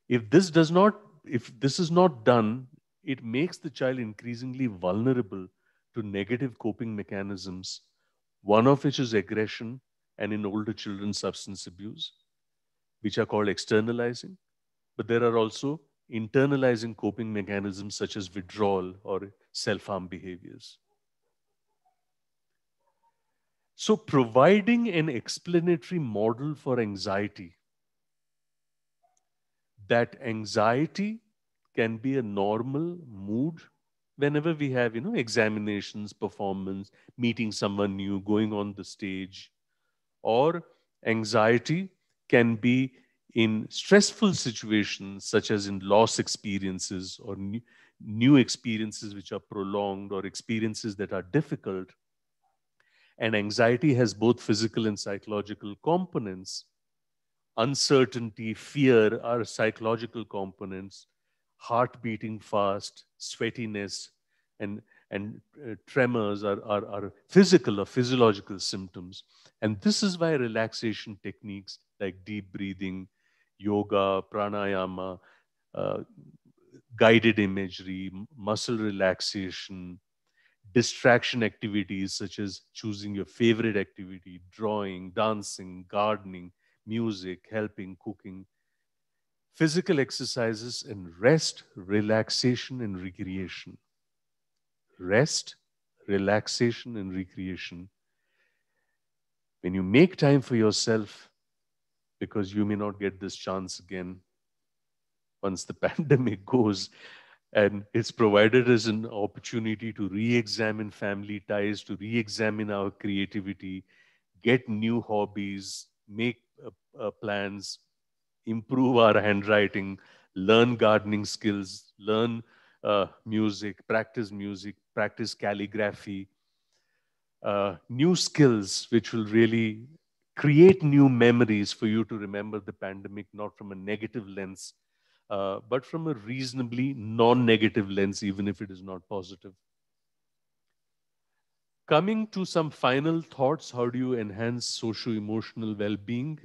If this does not, if this is not done, it makes the child increasingly vulnerable to negative coping mechanisms, one of which is aggression, and in older children, substance abuse, which are called externalizing. But there are also internalizing coping mechanisms such as withdrawal or self harm behaviors. So, providing an explanatory model for anxiety, that anxiety can be a normal mood whenever we have, you know, examinations, performance, meeting someone new, going on the stage, or anxiety can be in stressful situations such as in loss experiences or new, new experiences which are prolonged or experiences that are difficult and anxiety has both physical and psychological components uncertainty fear are psychological components heart beating fast, sweatiness, and, and uh, tremors are, are, are physical or physiological symptoms. And this is why relaxation techniques like deep breathing, yoga, pranayama, uh, guided imagery, muscle relaxation, distraction activities such as choosing your favorite activity, drawing, dancing, gardening, music, helping, cooking, physical exercises and rest, relaxation, and recreation. Rest, relaxation, and recreation. When you make time for yourself, because you may not get this chance again once the *laughs* pandemic goes, and it's provided as an opportunity to re examine family ties, to re examine our creativity, get new hobbies, make uh, uh, plans, improve our handwriting, learn gardening skills, learn uh, music, practice music, practice calligraphy, uh, new skills which will really create new memories for you to remember the pandemic, not from a negative lens, uh, but from a reasonably non negative lens, even if it is not positive. Coming to some final thoughts, how do you enhance social emotional well being?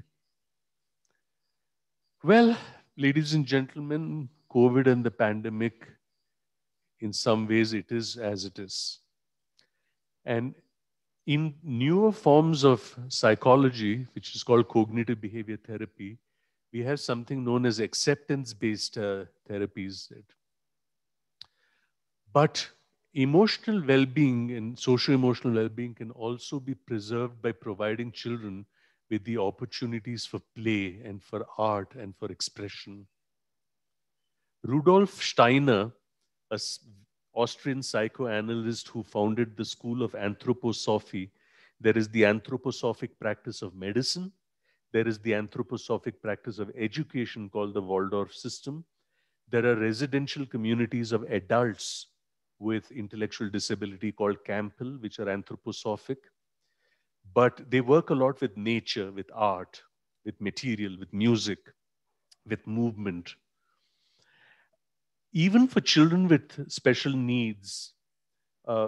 Well, ladies and gentlemen, COVID and the pandemic, in some ways, it is as it is. And in newer forms of psychology, which is called cognitive behavior therapy, we have something known as acceptance based uh, therapies. But emotional well being and social emotional well being can also be preserved by providing children with the opportunities for play and for art and for expression. Rudolf Steiner, an Austrian psychoanalyst who founded the school of anthroposophy, there is the anthroposophic practice of medicine, there is the anthroposophic practice of education called the Waldorf system. There are residential communities of adults with intellectual disability called Campbell, which are anthroposophic but they work a lot with nature, with art, with material, with music, with movement. Even for children with special needs, uh,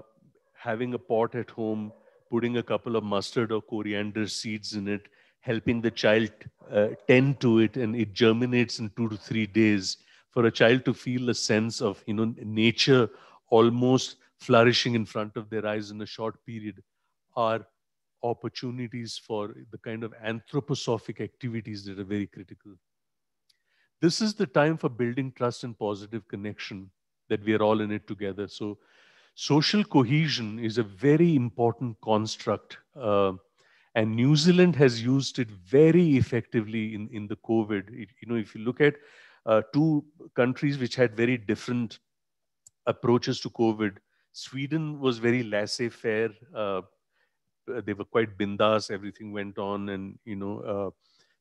having a pot at home, putting a couple of mustard or coriander seeds in it, helping the child uh, tend to it, and it germinates in two to three days. For a child to feel a sense of you know nature almost flourishing in front of their eyes in a short period, are opportunities for the kind of anthroposophic activities that are very critical. This is the time for building trust and positive connection that we are all in it together. So, social cohesion is a very important construct. Uh, and New Zealand has used it very effectively in, in the COVID. It, you know, if you look at uh, two countries which had very different approaches to COVID, Sweden was very laissez faire. Uh, uh, they were quite bindas. Everything went on, and you know, uh,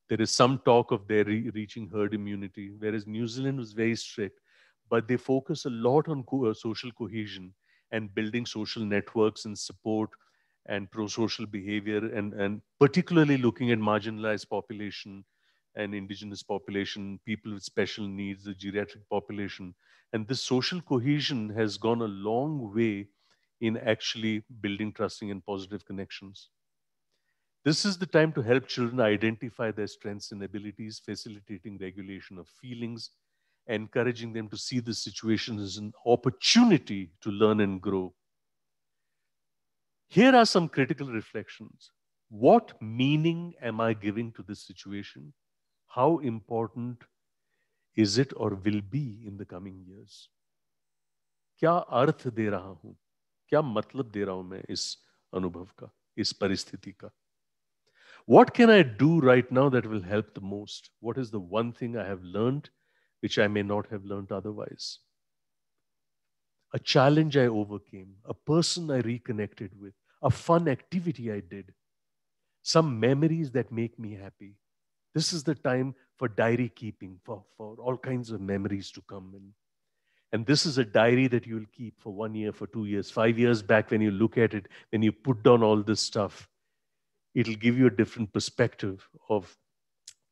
there is some talk of their re- reaching herd immunity, whereas New Zealand was very strict. But they focus a lot on co- uh, social cohesion and building social networks and support and pro-social behavior, and and particularly looking at marginalized population and indigenous population, people with special needs, the geriatric population. And this social cohesion has gone a long way in actually building trusting and positive connections. This is the time to help children identify their strengths and abilities, facilitating regulation of feelings, encouraging them to see the situation as an opportunity to learn and grow. Here are some critical reflections. What meaning am I giving to this situation? How important is it or will be in the coming years? क्या अर्थ दे रहा हूं क्या मतलब दे रहा हूं मैं इस अनुभव का इस परिस्थिति का what can I do right now that will help the most what is the one thing I have learn which I may not have learn otherwise a challenge I overcame, a person I reconnected with, a fun activity I did, some memories that make me happy. This is the time for diary keeping, for, for all kinds of memories to come in. And this is a diary that you will keep for one year, for two years, five years back when you look at it, when you put down all this stuff, it'll give you a different perspective of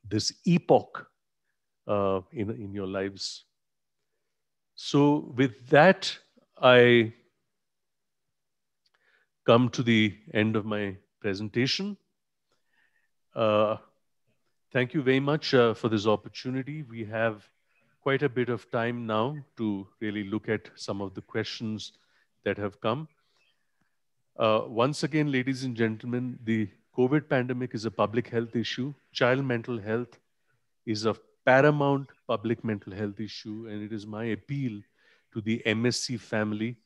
this epoch uh, in, in your lives. So, with that, I come to the end of my presentation. Uh, thank you very much uh, for this opportunity. We have quite a bit of time now to really look at some of the questions that have come. Uh, once again, ladies and gentlemen, the COVID pandemic is a public health issue. Child mental health is a paramount public mental health issue, and it is my appeal to the MSc family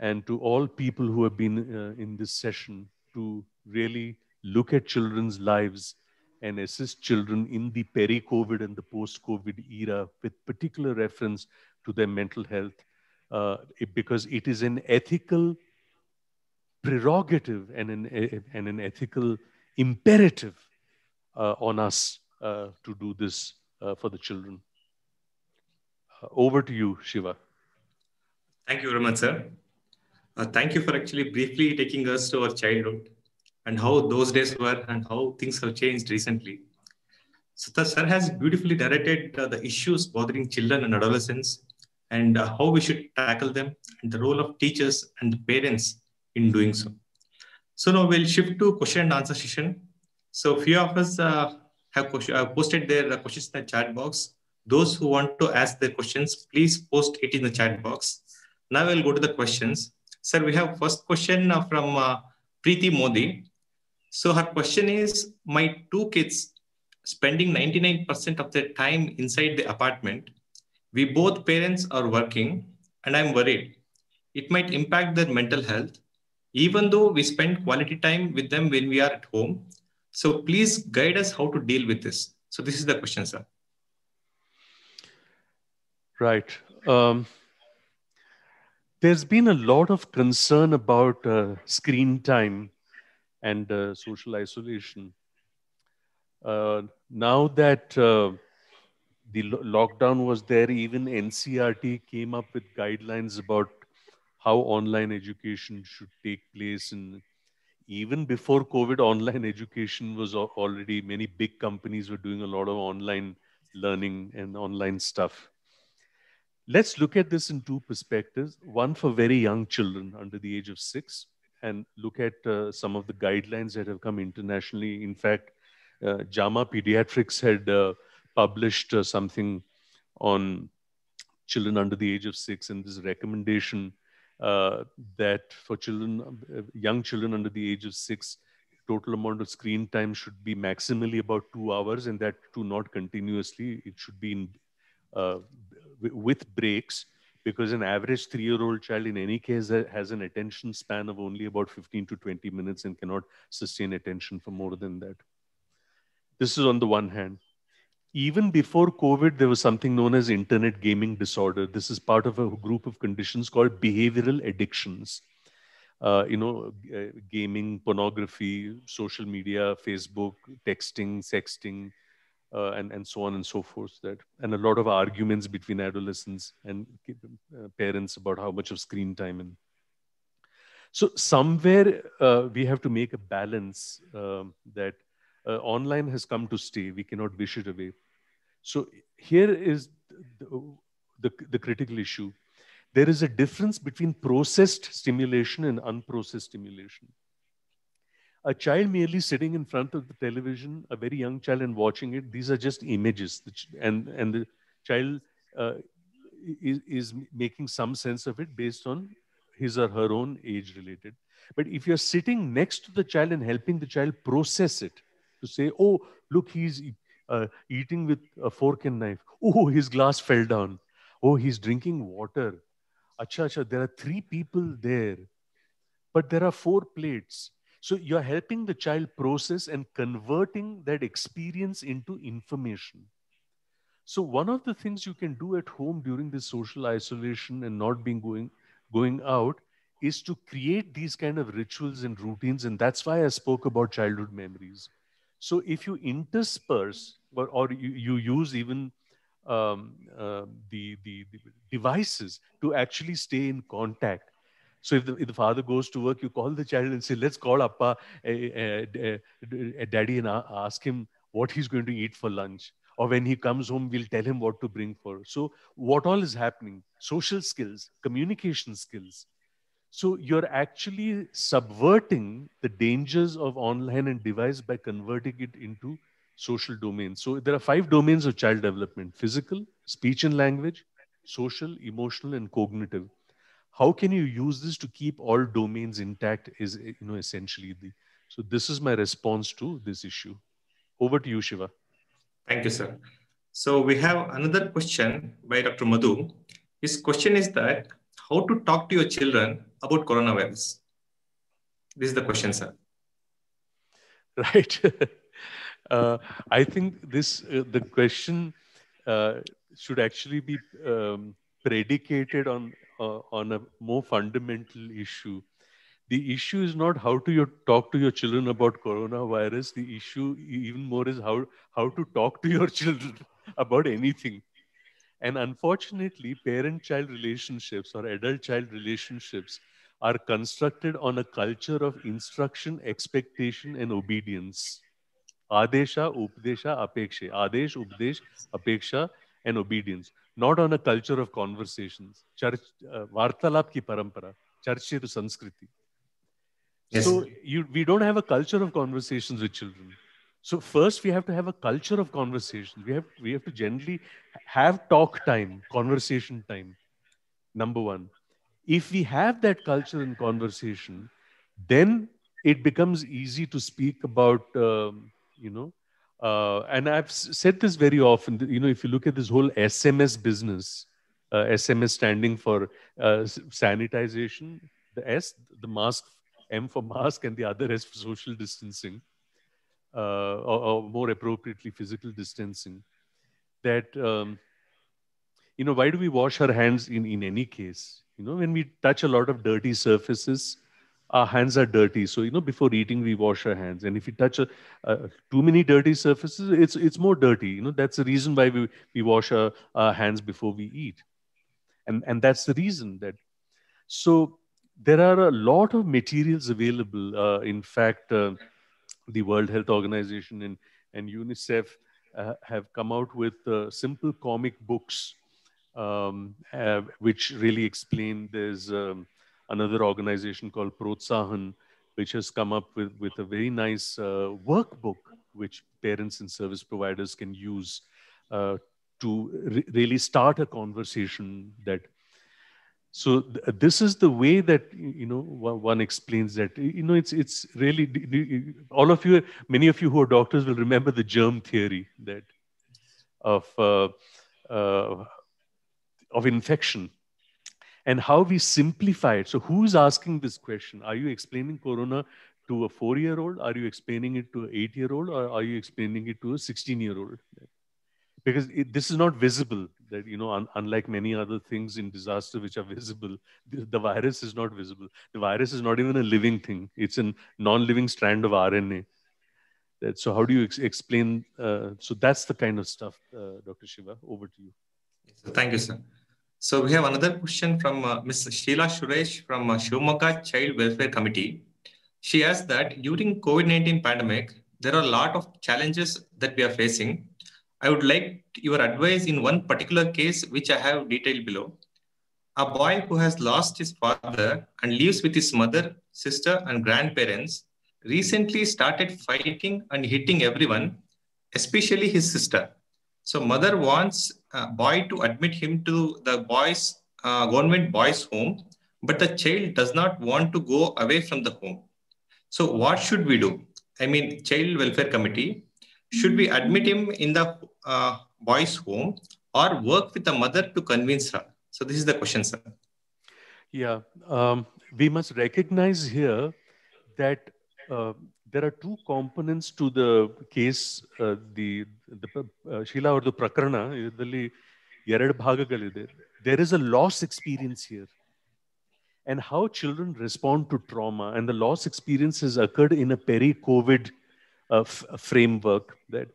and to all people who have been uh, in this session to really look at children's lives and assist children in the peri COVID and the post COVID era with particular reference to their mental health uh, because it is an ethical prerogative and an, eh, eh, and an ethical imperative uh, on us uh, to do this uh, for the children. Uh, over to you, Shiva. Thank you very much, sir. Uh, thank you for actually briefly taking us to our childhood and how those days were and how things have changed recently. So the sir has beautifully directed uh, the issues bothering children and adolescents and uh, how we should tackle them and the role of teachers and parents in doing so. So now we'll shift to question and answer session. So few of us uh, have, have posted their uh, questions in the chat box. Those who want to ask their questions, please post it in the chat box. Now we'll go to the questions. Sir, we have first question uh, from uh, Preeti Modi. So her question is My two kids spending 99% of their time inside the apartment. We both parents are working, and I'm worried. It might impact their mental health, even though we spend quality time with them when we are at home. So please guide us how to deal with this. So this is the question, sir. Right. Um, there's been a lot of concern about uh, screen time and uh, social isolation. Uh, now that uh, the lo lockdown was there, even NCRT came up with guidelines about how online education should take place. And even before COVID, online education was already, many big companies were doing a lot of online learning and online stuff. Let's look at this in two perspectives one for very young children under the age of six, and look at uh, some of the guidelines that have come internationally. In fact, uh, JAMA Pediatrics had uh, published uh, something on children under the age of six, and this recommendation uh, that for children, uh, young children under the age of six, total amount of screen time should be maximally about two hours, and that too not continuously. It should be in, with breaks because an average three-year-old child in any case has an attention span of only about 15 to 20 minutes and cannot sustain attention for more than that. This is on the one hand. Even before COVID, there was something known as internet gaming disorder. This is part of a group of conditions called behavioral addictions. Uh, you know, uh, gaming, pornography, social media, Facebook, texting, sexting, uh, and, and so on and so forth. That and a lot of arguments between adolescents and uh, parents about how much of screen time and so somewhere uh, we have to make a balance um, that uh, online has come to stay. We cannot wish it away. So here is the, the, the critical issue. There is a difference between processed stimulation and unprocessed stimulation a child merely sitting in front of the television, a very young child, and watching it, these are just images. And, and the child uh, is, is making some sense of it based on his or her own age related. But if you're sitting next to the child and helping the child process it, to say, oh, look, he's uh, eating with a fork and knife. Oh, his glass fell down. Oh, he's drinking water. Acha, acha, there are three people there, but there are four plates so you're helping the child process and converting that experience into information. So one of the things you can do at home during this social isolation and not being going going out is to create these kind of rituals and routines. And that's why I spoke about childhood memories. So if you intersperse or, or you, you use even um, uh, the, the, the devices to actually stay in contact, so if the, if the father goes to work, you call the child and say, let's call Appa, uh, uh, uh, daddy and ask him what he's going to eat for lunch. Or when he comes home, we'll tell him what to bring for. So what all is happening? Social skills, communication skills. So you're actually subverting the dangers of online and device by converting it into social domains. So there are five domains of child development, physical, speech and language, social, emotional, and cognitive how can you use this to keep all domains intact is eh, you know essentially the so this is my response to this issue over to you shiva thank you sir so we have another question by dr madhu his question is that how to talk to your children about coronavirus this is the question sir *laughs* right *laughs* uh, i think this uh, the question uh, should actually be um, predicated on uh, on a more fundamental issue. The issue is not how to talk to your children about coronavirus. The issue, even more, is how, how to talk to your *laughs* children about anything. And unfortunately, parent child relationships or adult child relationships are constructed on a culture of instruction, expectation, and obedience. Adesha, upadesha, Apeksha. Adesh, upadesh, Apeksha, and obedience not on a culture of conversations, uh, ki parampara, Charchir Sanskriti. Yes. So you, we don't have a culture of conversations with children. So first we have to have a culture of conversations. We have, we have to generally have talk time, conversation time, number one. If we have that culture and conversation, then it becomes easy to speak about, um, you know, uh, and I've said this very often. You know, if you look at this whole SMS business, uh, SMS standing for uh, sanitization, the S, the mask, M for mask, and the other S for social distancing, uh, or, or, more appropriately, physical distancing. That um, you know, why do we wash our hands in in any case? You know, when we touch a lot of dirty surfaces, our hands are dirty. So, you know, before eating, we wash our hands. And if you touch a, too many dirty surfaces, it's, it's more dirty. You know, that's the reason why we, we wash our, our hands before we eat. And, and that's the reason that. So there are a lot of materials available. Uh, in fact, uh, the World Health Organization and, and UNICEF uh, have come out with uh, simple comic books um, uh, which really explain there's... Um, another organization called Protsahan, which has come up with, with a very nice uh, workbook which parents and service providers can use uh, to re really start a conversation that so th this is the way that you know one explains that you know it's it's really all of you many of you who are doctors will remember the germ theory that of uh, uh of infection and how we simplify it. So, who's asking this question? Are you explaining corona to a four year old? Are you explaining it to an eight year old? Or are you explaining it to a 16 year old? Because it, this is not visible, that you know, un unlike many other things in disaster which are visible, the, the virus is not visible. The virus is not even a living thing; it's a non-living strand of RNA. That, so, how do you ex explain? Uh, so, that's the kind of stuff, uh, Dr. Shiva. Over to you. thank you, sir. So we have another question from uh, Ms. Sheila Suresh from uh, Child Welfare Committee. She asked that during COVID-19 pandemic, there are a lot of challenges that we are facing. I would like your advice in one particular case, which I have detailed below. A boy who has lost his father and lives with his mother, sister, and grandparents recently started fighting and hitting everyone, especially his sister. So mother wants uh, boy to admit him to the boys uh, government boys home, but the child does not want to go away from the home. So what should we do? I mean, child welfare committee should we admit him in the uh, boy's home or work with the mother to convince her? So this is the question, sir. Yeah, um, we must recognize here that uh, there are two components to the case, uh, the Sheela uh, ಅವ್ರದ್ದು ಪ್ರಕರಣ ಇದರಲ್ಲಿ ಎರಡು ಭಾಗಗಳಿದೆ there is a loss experience here and how children respond to trauma and the loss experiences occurred in a pre covid uh, framework. That,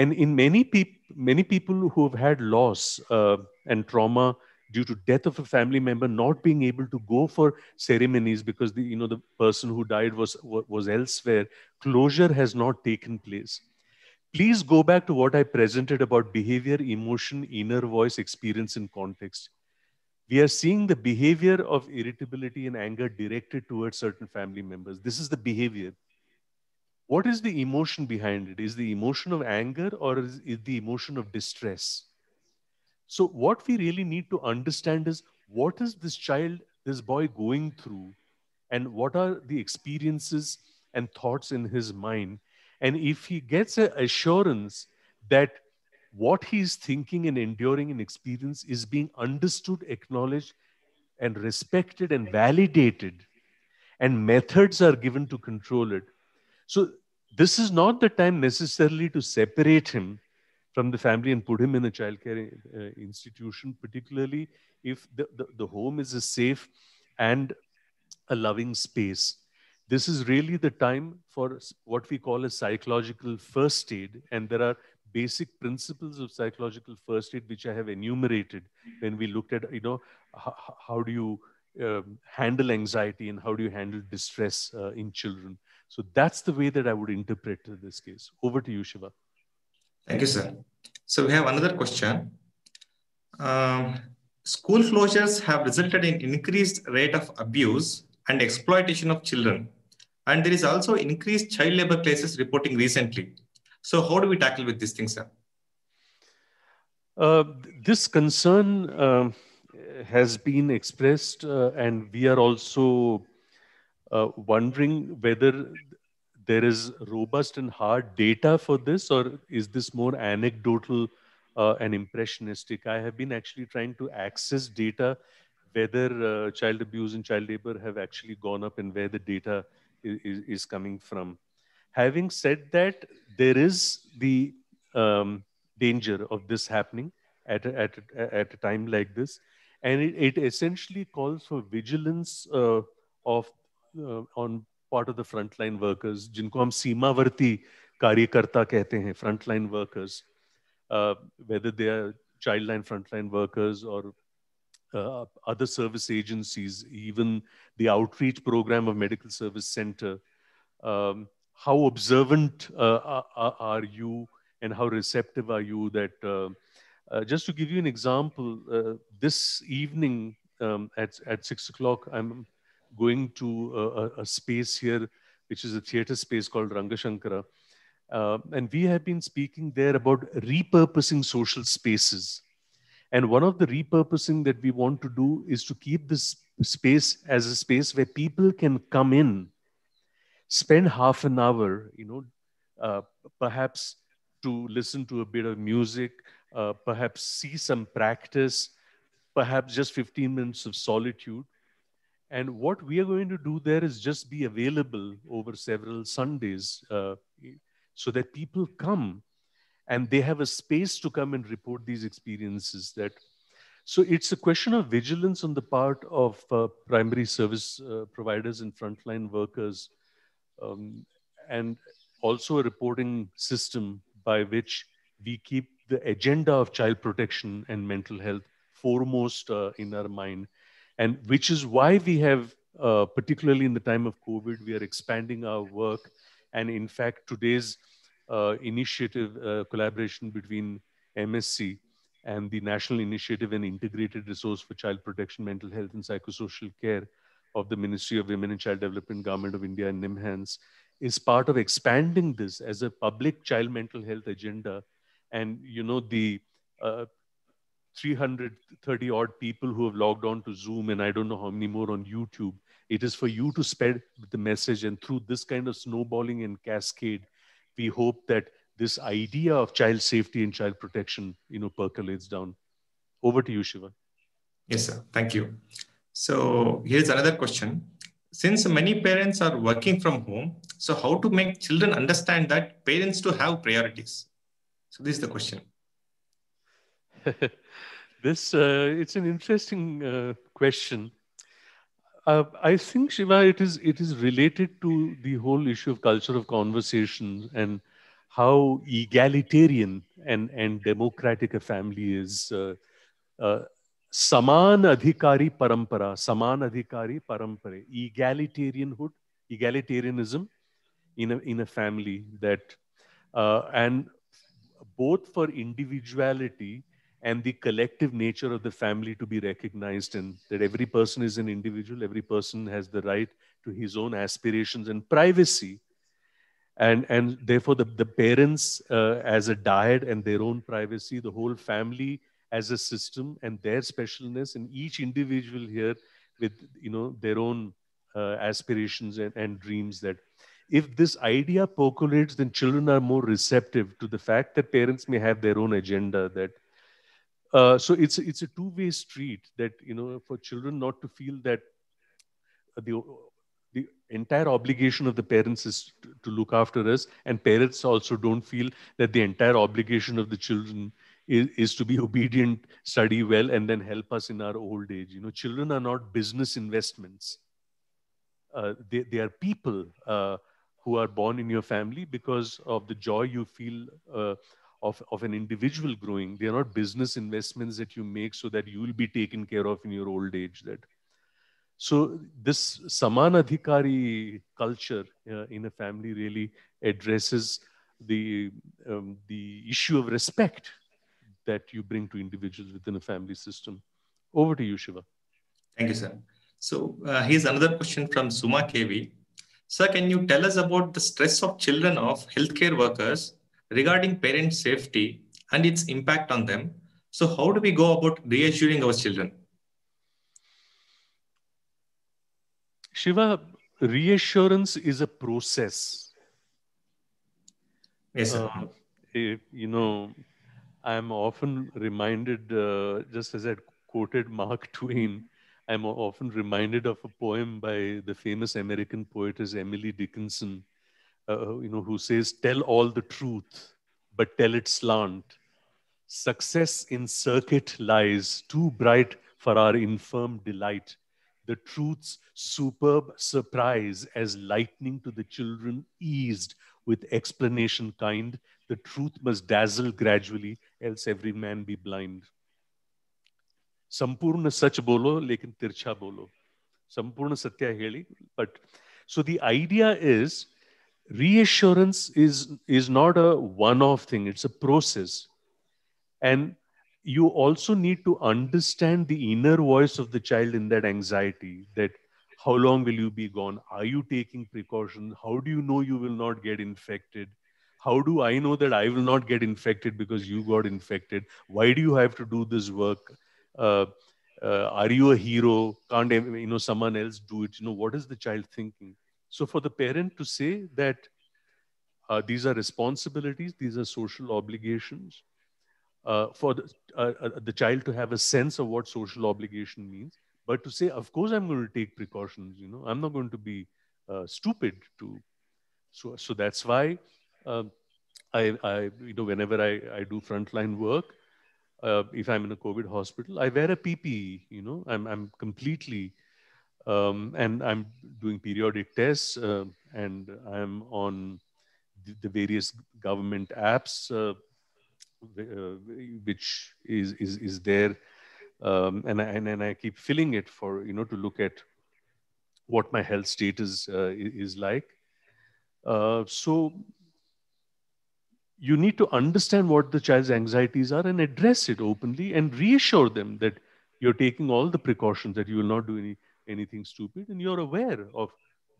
and in many people, many people who have had loss uh, and trauma due to death of a family member not being able to go for ceremonies because the you know the person who died was was elsewhere. Closure has not taken place please go back to what I presented about behavior, emotion, inner voice, experience, and context. We are seeing the behavior of irritability and anger directed towards certain family members. This is the behavior. What is the emotion behind it? Is the emotion of anger or is it the emotion of distress? So, what we really need to understand is what is this child, this boy going through, and what are the experiences and thoughts in his mind and if he gets an assurance that what he is thinking and enduring and experience is being understood, acknowledged, and respected and validated, and methods are given to control it. So, this is not the time necessarily to separate him from the family and put him in a childcare uh, institution, particularly if the, the, the home is a safe and a loving space. This is really the time for what we call a psychological first aid. And there are basic principles of psychological first aid, which I have enumerated when we looked at, you know, how do you um, handle anxiety and how do you handle distress uh, in children. So that's the way that I would interpret this case. Over to you, Shiva. Thank you, sir. So we have another question. Um, school closures have resulted in increased rate of abuse and exploitation of children and there is also increased child labor cases reporting recently. So how do we tackle with these things, sir? Uh, this concern uh, has been expressed, uh, and we are also uh, wondering whether there is robust and hard data for this, or is this more anecdotal uh, and impressionistic? I have been actually trying to access data whether uh, child abuse and child labor have actually gone up and where the data is, is coming from. Having said that, there is the um, danger of this happening at a, at a, at a time like this, and it, it essentially calls for vigilance uh, of uh, on part of the frontline workers, जिनको हम सीमावर्ती कार्यकर्ता कहते हैं, frontline workers, uh, whether they are childline frontline workers or uh, other service agencies, even the outreach program of Medical Service Center. Um, how observant uh, are, you and how receptive are you that, uh, uh just to give you an example, uh, this evening um, at, at six o'clock, I'm going to a, a, space here, which is a theater space called Rangashankara. Uh, and we have been speaking there about repurposing social spaces and one of the repurposing that we want to do is to keep this space as a space where people can come in, spend half an hour, you know, uh, perhaps to listen to a bit of music, uh, perhaps see some practice, perhaps just 15 minutes of solitude. And what we are going to do there is just be available over several Sundays uh, so that people come and they have a space to come and report these experiences that so it's a question of vigilance on the part of uh, primary service uh, providers and frontline workers um, and also a reporting system by which we keep the agenda of child protection and mental health foremost uh, in our mind and which is why we have uh, particularly in the time of covid we are expanding our work and in fact today's uh, initiative uh, collaboration between MSC and the National Initiative and Integrated Resource for Child Protection, Mental Health and Psychosocial Care of the Ministry of Women and Child Development, Government of India and NIMHANS is part of expanding this as a public child mental health agenda. And, you know, the uh, 330 odd people who have logged on to Zoom and I don't know how many more on YouTube, it is for you to spread the message and through this kind of snowballing and cascade, we hope that this idea of child safety and child protection, you know, percolates down. Over to you, Shiva. Yes, sir. Thank you. So here's another question. Since many parents are working from home, so how to make children understand that parents to have priorities? So this is the question. *laughs* this uh, it's an interesting uh, question uh, I think Shiva, it is it is related to the whole issue of culture of conversation and how egalitarian and and democratic a family is. Uh, uh, saman adhikari parampara, saman adhikari समान egalitarianhood egalitarianism in a, in a family that uh, and both for individuality and the collective nature of the family to be recognized and that every person is an individual every person has the right to his own aspirations and privacy and and therefore the, the parents uh, as a diet and their own privacy the whole family as a system and their specialness and each individual here with you know their own uh, aspirations and, and dreams that if this idea percolates then children are more receptive to the fact that parents may have their own agenda that uh, so it's it's a two-way street that you know for children not to feel that the the entire obligation of the parents is to, to look after us, and parents also don't feel that the entire obligation of the children is, is to be obedient, study well, and then help us in our old age. You know, children are not business investments. Uh, they, they are people uh, who are born in your family because of the joy you feel uh, of, of an individual growing. They are not business investments that you make so that you will be taken care of in your old age. That so this samanadhikari culture uh, in a family really addresses the um, the issue of respect that you bring to individuals within a family system. Over to you, Shiva. Thank you, sir. So uh, here's another question from Suma KV. Sir, can you tell us about the stress of children of healthcare workers regarding parent safety and its impact on them. So, how do we go about reassuring our children? Shiva, reassurance is a process. Yes, sir. Uh, eh, you know, I'm often reminded, uh, just as I quoted Mark *laughs* Twain, I'm often reminded of a poem by the famous American poetess Emily Dickinson uh, uh, you know, who says, tell all the truth, but tell it slant. Success in circuit lies, too bright for our infirm delight. The truth's superb surprise, as lightning to the children eased with explanation kind. The truth must dazzle gradually, else every man be blind. Sampurna sach bolo, lekin tircha bolo. ಸಂಪೂರ್ಣ satya ಹೇಳಿ but so the idea is reassurance is is not a one off thing it's a process and you also need to understand the inner voice of the child in that anxiety that how long will you be gone are you taking precautions how do you know you will not get infected how do i know that i will not get infected because you got infected why do you have to do this work uh, uh, are you a hero can't you know someone else do it you know what is the child thinking so for the parent to say that uh, these are responsibilities, these are social obligations, uh, for the, uh, uh, the child to have a sense of what social obligation means, but to say, of course, I'm going to take precautions. You know, I'm not going to be uh, stupid to. So, so that's why um, I, I, you know, whenever I, I do frontline work, uh, if I'm in a COVID hospital, I wear a PPE. You know, I'm, I'm completely um, and I'm doing periodic tests uh, and I'm on the, the various government apps, uh, uh, which is, is, is there. Um, and, I, and, and, I keep filling it for, you know, to look at what my health status uh, is like. Uh, so you need to understand what the child's anxieties are and address it openly and reassure them that you're taking all the precautions that you will not do any anything stupid and you're aware of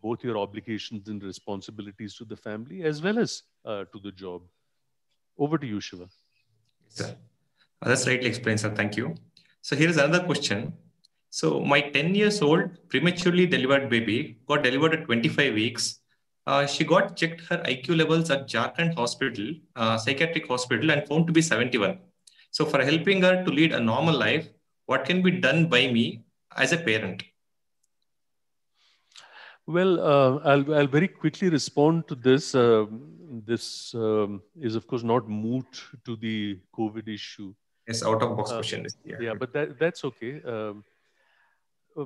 both your obligations and responsibilities to the family as well as uh, to the job over to you shiva sir oh, that's rightly explained sir thank you so here is another question so my 10 years old prematurely delivered baby got delivered at 25 weeks uh, she got checked her IQ levels at Jharkhand Hospital, uh, psychiatric hospital, and found to be 71. So, for helping her to lead a normal life, what can be done by me as a parent? Well, uh, I'll, I'll very quickly respond to this. Uh, this um, is, of course, not moot to the COVID issue. It's out of box uh, question. Yeah. yeah, but that, that's okay. Um, uh,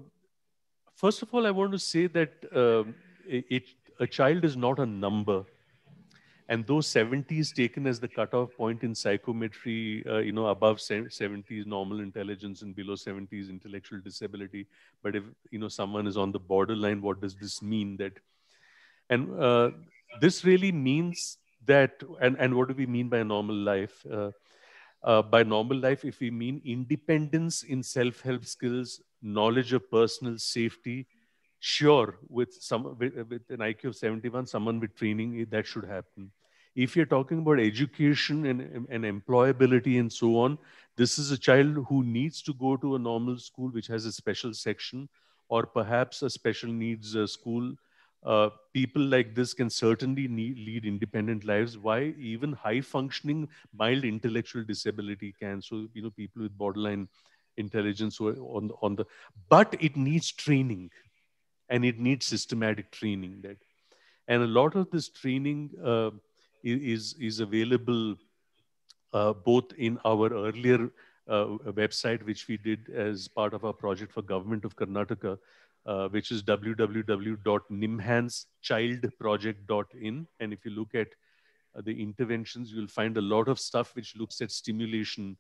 first of all, I want to say that um, it, a child is not a number and those 70 is taken as the cutoff point in psychometry, uh, you know, above 70 is normal intelligence and below 70 is intellectual disability. But if, you know, someone is on the borderline, what does this mean that? And uh, this really means that, and, and what do we mean by normal life? Uh, uh, by normal life, if we mean independence in self-help skills, knowledge of personal safety, sure with some with, with, an iq of 71 someone with training that should happen if you're talking about education and, and employability and so on, this is a child who needs to go to a normal school which has a special section or perhaps a special needs uh, school. Uh, people like this can certainly need, lead independent lives. Why even high functioning, mild intellectual disability can. So, you know, people with borderline intelligence on the, on the, but it needs training and it needs systematic training that, and a lot of this training, uh, is, is available uh, both in our earlier uh, website, which we did as part of our project for government of Karnataka, uh, which is www.nimhanschildproject.in. And if you look at uh, the interventions, you'll find a lot of stuff which looks at stimulation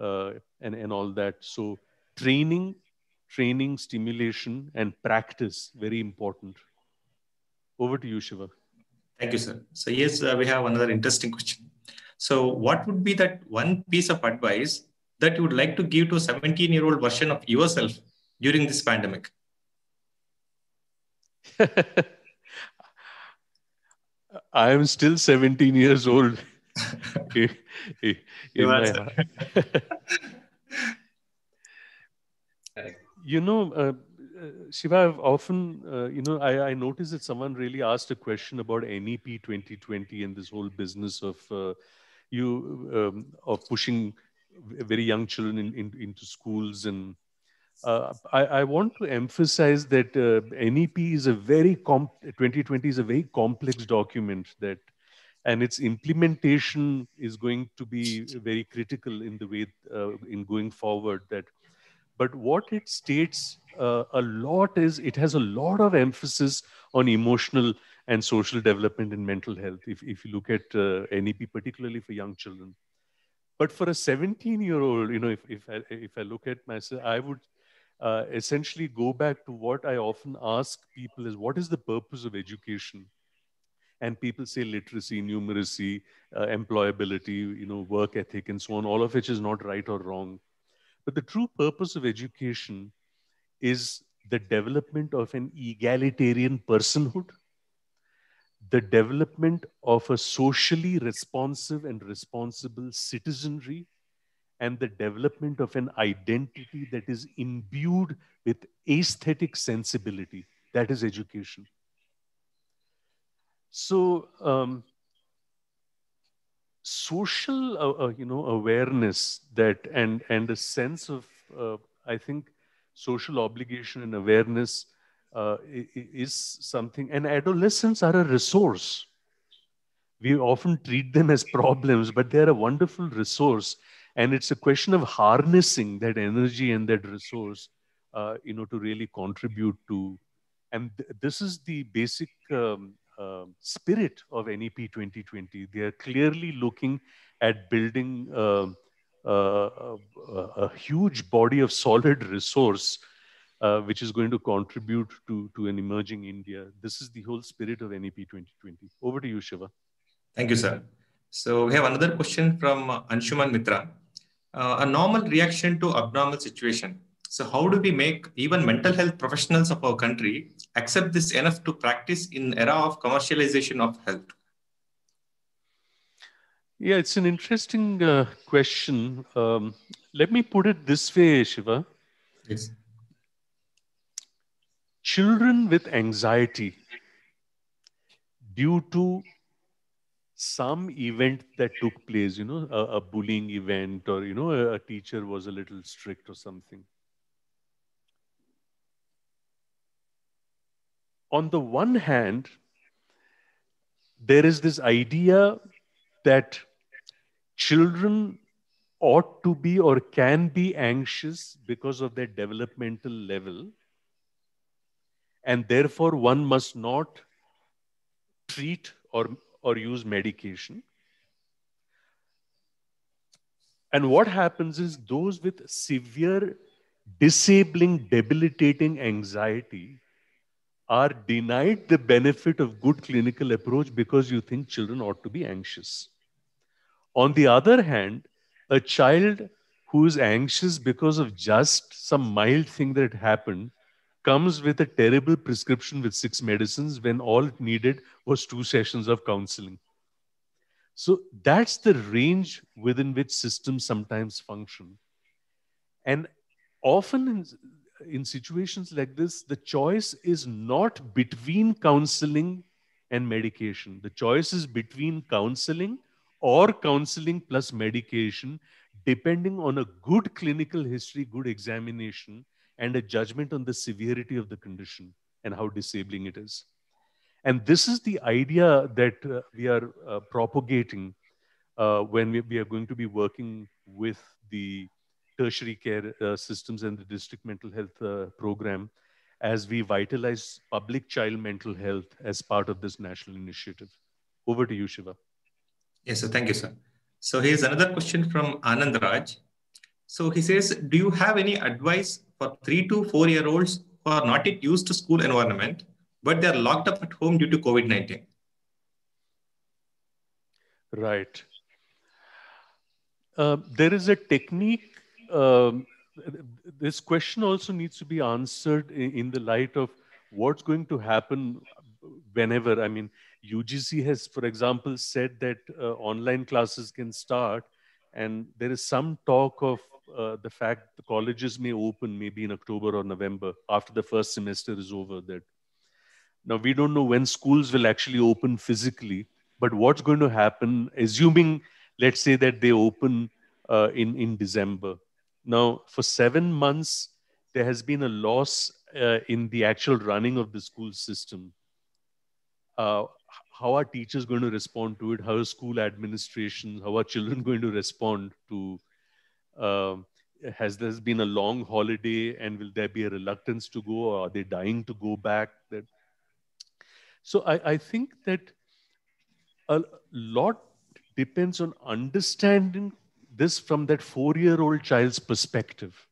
uh, and, and all that. So training, training, stimulation, and practice, very important. Over to you, Shiva. Thank you, sir. So yes, uh, we have another interesting question. So what would be that one piece of advice that you would like to give to a 17 year old version of yourself during this pandemic? *laughs* I am still 17 years old. *laughs* you, my... *laughs* you know, uh, uh, Shiva, I've often, uh, you know, I, I noticed that someone really asked a question about NEP 2020 and this whole business of uh, you um, of pushing very young children in, in, into schools. And uh, I, I, want to emphasize that uh, NEP is a very comp 2020 is a very complex document that, and its implementation is going to be very critical in the way uh, in going forward that but what it states uh, a lot is it has a lot of emphasis on emotional and social development and mental health, if, if you look at uh, NEP, particularly for young children. But for a 17 year old, you know, if, if, I, if I look at myself, I would uh, essentially go back to what I often ask people is what is the purpose of education? And people say literacy, numeracy, uh, employability, you know, work ethic, and so on, all of which is not right or wrong. But the true purpose of education is the development of an egalitarian personhood, the development of a socially responsive and responsible citizenry, and the development of an identity that is imbued with aesthetic sensibility. That is education. So, um, social, uh, uh, you know, awareness that and and a sense of, uh, I think, social obligation and awareness uh, is something. And adolescents are a resource. We often treat them as problems, but they're a wonderful resource. And it's a question of harnessing that energy and that resource, you know, to really contribute to and this is the basic um, um, spirit of NEP 2020. They are clearly looking at building uh, uh, a huge body of solid resource, uh, which is going to contribute to, to an emerging India. This is the whole spirit of NEP 2020. Over to you, Shiva. Thank you, sir. So we have another question from uh, Anshuman Mitra. Uh, a normal reaction to abnormal situation. So how do we make even mental health professionals of our country accept this enough to practice in era of commercialization of health? Yeah, it's an interesting uh, question. Um, let me put it this way, Shiva. Yes. Children with anxiety due to some event that took place, you know, a, a bullying event, or, you know, a, a teacher was a little strict or something on the one hand, there is this idea that children ought to be or can be anxious because of their developmental level. And therefore, one must not treat or, or use medication. And what happens is those with severe, disabling, debilitating anxiety are denied the benefit of good clinical approach because you think children ought to be anxious. On the other hand, a child who is anxious because of just some mild thing that happened comes with a terrible prescription with six medicines when all it needed was two sessions of counseling. So that's the range within which systems sometimes function. And often in situations like this, the choice is not between counseling and medication. The choice is between counseling or counseling plus medication, depending on a good clinical history, good examination, and a judgment on the severity of the condition and how disabling it is. And this is the idea that uh, we are uh, propagating uh, when we, we, are going to be working with the tertiary care uh, systems and the district mental health uh, program as we vitalize public child mental health as part of this national initiative. Over to you, Shiva. Yes, sir. Thank you, sir. So here's another question from Anand Raj. So he says, do you have any advice for three to four year olds who are not yet used to school environment, but they're locked up at home due to COVID-19? Right. Uh, there is a technique um, this question also needs to be answered in the light of what's going to happen whenever. I mean, UGC has, for example, said that uh, online classes can start, and there is some talk of uh, the fact the colleges may open maybe in October or November after the first semester is over. That now we don't know when schools will actually open physically, but what's going to happen, assuming, let's say, that they open uh, in in December now, for seven months, there has been a loss uh, in the actual running of the school system. Uh, how are teachers going to respond to it? How are school administrations? How are children *laughs* going to respond to? Uh, has there been a long holiday, and will there be a reluctance to go, or are they dying to go back? That so I, I think that a lot depends on understanding this from that four year old child's perspective.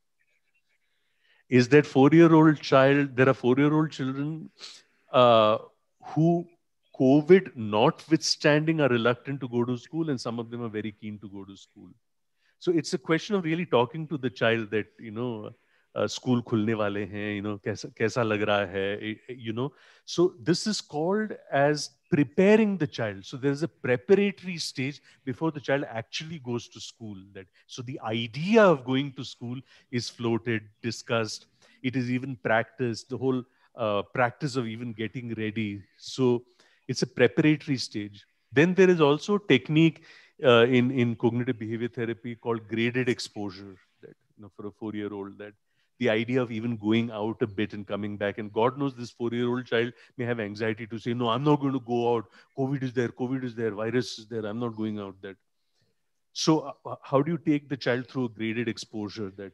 Is that four year old child, there are four year old children uh, who, COVID notwithstanding, are reluctant to go to school, and some of them are very keen to go to school. So it's a question of really talking to the child that, you know, school खुलने you know. No कैसा कैसा लग रहा है you know so this is called as preparing the child so there is a preparatory stage before the child actually goes to school that so the idea of going to school is floated discussed it is even practiced the whole uh, practice of even getting ready so it's a preparatory stage then there is also technique uh, in in cognitive behavior therapy called graded exposure that you know for a four year old that the idea of even going out a bit and coming back. And God knows this four year old child may have anxiety to say, No, I'm not going to go out. COVID is there, COVID is there, virus is there, I'm not going out that. So, uh, uh, how do you take the child through a graded exposure that?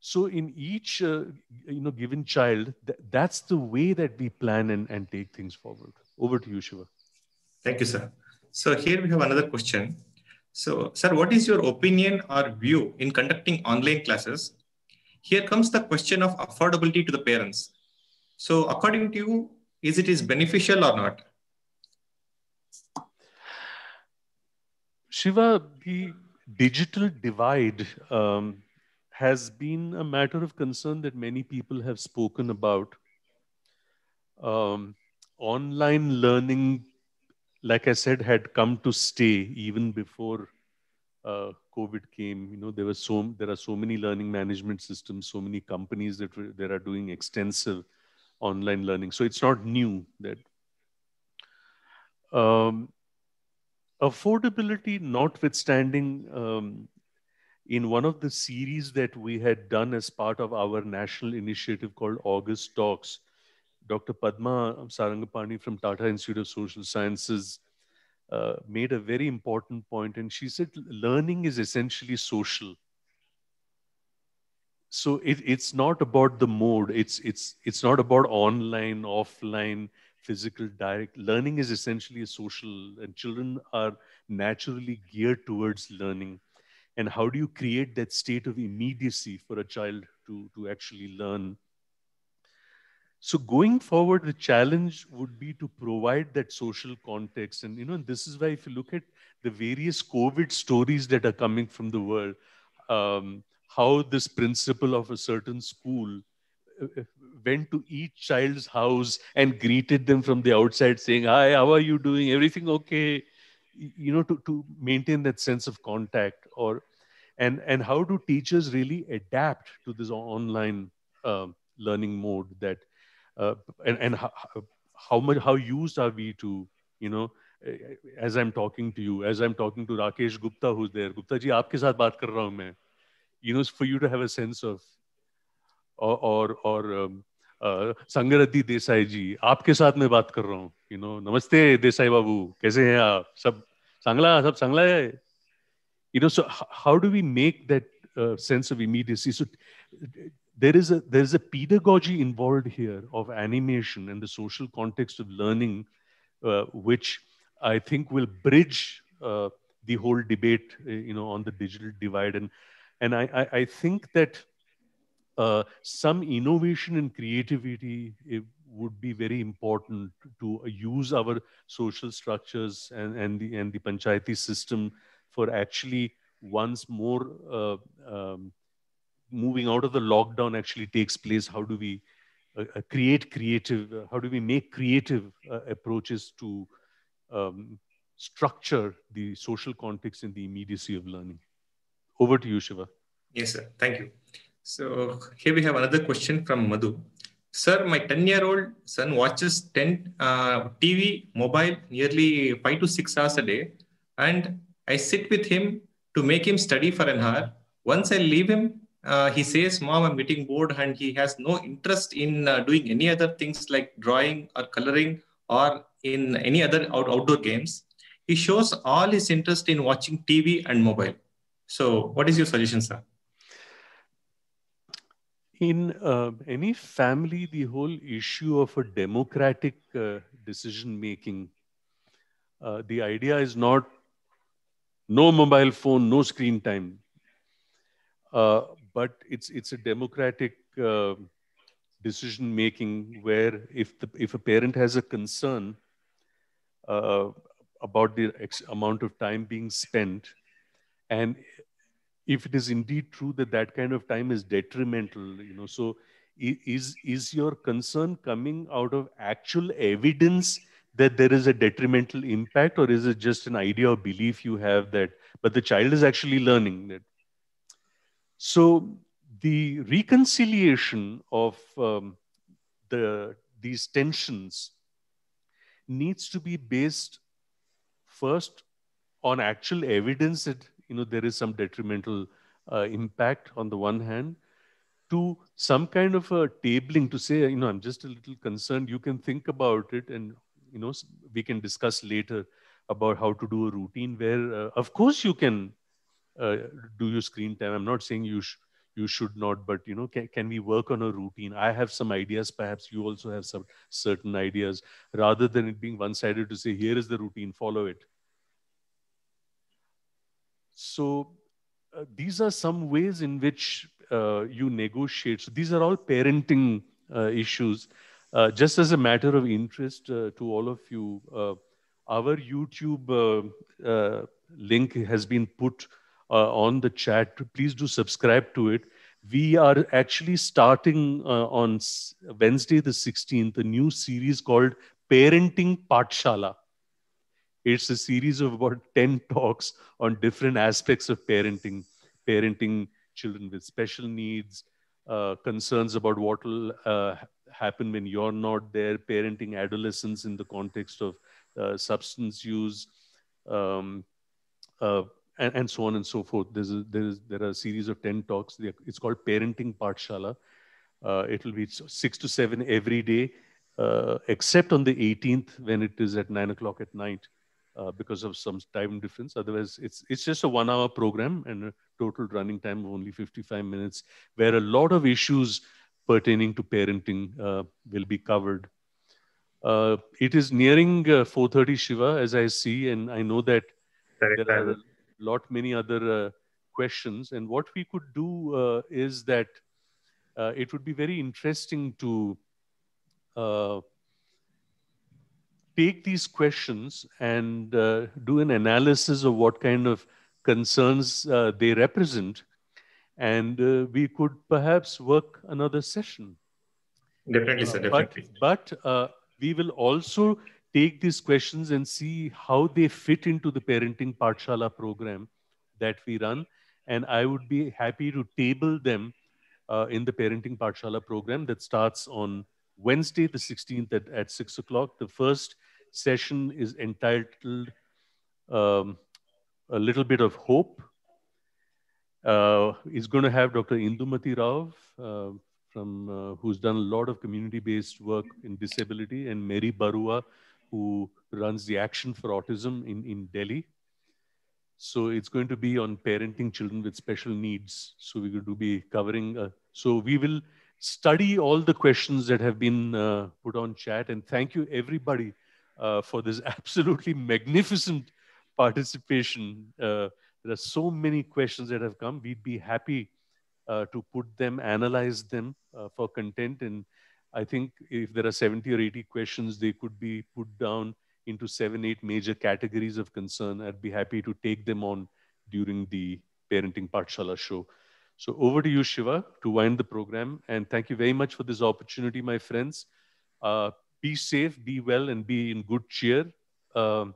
So, in each uh, you know given child, th- that's the way that we plan and, and take things forward. Over to you, Shiva. Thank you, sir. So here we have another question. So, sir, what is your opinion or view in conducting online classes here comes the question of affordability to the parents. So according to you, is it is beneficial or not? Shiva, the digital divide um, has been a matter of concern that many people have spoken about. Um, online learning, like I said, had come to stay even before uh, COVID came, you know, there were so there are so many learning management systems, so many companies that that are doing extensive online learning. So it's not new that um, affordability, notwithstanding, um, in one of the series that we had done as part of our national initiative called August Talks, Dr. Padma Sarangapani from Tata Institute of Social Sciences uh, made a very important point, and she said learning is essentially social. So it, it's not about the mode. It's it's it's not about online, offline, physical, direct. Learning is essentially a social, and children are naturally geared towards learning. And how do you create that state of immediacy for a child to to actually learn? So going forward, the challenge would be to provide that social context. And, you know, this is why if you look at the various COVID stories that are coming from the world, um, how this principal of a certain school uh, uh, went to each child's house and greeted them from the outside saying, hi, how are you doing? Everything okay? You know, to, to maintain that sense of contact or, and, and how do teachers really adapt to this online uh, learning mode that and, and how, how, much how used are we to you know as i'm talking to you as i'm talking to rakesh gupta who's there gupta ji aapke sath baat kar raha hu main you know for you to have a sense of or or, or um, uh, desai ji aapke sath main baat kar raha hu you know namaste desai babu kaise hain aap sab sangla sab sangla hai you know so how do we make that uh, sense of immediacy so there is a there is a pedagogy involved here of animation and the social context of learning, uh, which I think will bridge uh, the whole debate, uh, you know, on the digital divide. And and I I, I think that uh, some innovation and creativity uh, would be very important to use our social structures and and the and the panchayati system for actually once more. Uh, um, moving out of the lockdown actually takes place how do we uh, uh, create creative uh, how do we make creative uh, approaches to um, structure the social context in the immediacy of learning over to you shiva yes sir thank you so here we have another question from madhu sir my 10 year old son watches 10 uh, tv mobile nearly 5 to 6 hours a day and i sit with him to make him study for an hour once i leave him uh, he says, Mom, I'm getting bored, and he has no interest in uh, doing any other things like drawing or coloring or in any other out- outdoor games. He shows all his interest in watching TV and mobile. So, what is your suggestion, sir? In uh, any family, the whole issue of a democratic uh, decision making, uh, the idea is not no mobile phone, no screen time. Uh, but it's it's a democratic uh, decision making where if the if a parent has a concern uh, about the amount of time being spent and if it is indeed true that that kind of time is detrimental you know so is is your concern coming out of actual evidence that there is a detrimental impact or is it just an idea or belief you have that but the child is actually learning that so the reconciliation of um, the, these tensions needs to be based first on actual evidence that you know there is some detrimental uh, impact on the one hand to some kind of a tabling to say you know i'm just a little concerned you can think about it and you know we can discuss later about how to do a routine where uh, of course you can uh, do you screen time. I'm not saying you sh- you should not, but you know, can, can we work on a routine? I have some ideas. Perhaps you also have some certain ideas. Rather than it being one-sided to say, here is the routine, follow it. So uh, these are some ways in which uh, you negotiate. So these are all parenting uh, issues. Uh, just as a matter of interest uh, to all of you, our YouTube link has been put uh, on the chat. Please do subscribe to it. We are actually starting uh, on Wednesday, the 16th, a new series called Parenting Patshala. It's a series of about *laughs* 10 talks on different aspects of parenting, parenting children with special needs, uh, concerns about what will uh, happen when you're not there, parenting adolescents in the context of uh, substance use, um, uh, and, and, so on and so forth. There's a, there's, there are a series of 10 talks. It's called Parenting Part Uh, it will be six to seven every day, uh, except on the 18th when it is at nine o'clock at night uh, because of some time difference. Otherwise, it's, it's just a one hour program and a total running time of only 55 minutes, where a lot of issues pertaining to parenting uh, will be covered. Uh, it is nearing uh, 4.30 Shiva, as I see, and I know that there are lot many other uh, questions. And what we could do uh, is that uh, it would be very interesting to take these questions and uh, do an analysis of what kind of concerns uh, they represent. And uh, we could perhaps work another session. Definitely, sir, definitely. But, but we will also take these questions and see how they fit into the parenting Partshala program that we run. And I would be happy to table them uh, in the parenting Partshala program that starts on Wednesday, the 16th at, at 6 o'clock. The first session is entitled um, A Little Bit of Hope. Uh, is going to have Dr. Indumati Rao, uh, from, uh, who's done a lot of community-based work in disability, and Mary Barua, who runs the Action for Autism in, in Delhi. So it's going to be on parenting children with special needs. So we're going to be covering. Uh, so we will study all the questions that have been uh, put on chat. And thank you, everybody, uh, for this *laughs* absolutely magnificent participation. Uh, there are so many questions that have come. We'd be happy uh, to put them, analyze them uh, for content, and I think if there are 70 or 80 questions, they could be put down into seven, eight major categories of concern. I'd be happy to take them on during the Parenting Shala show. So over to you, Shiva, to wind the program. And thank you very much for this opportunity, my friends. Uh, be safe, be well, and be in good cheer. Uh,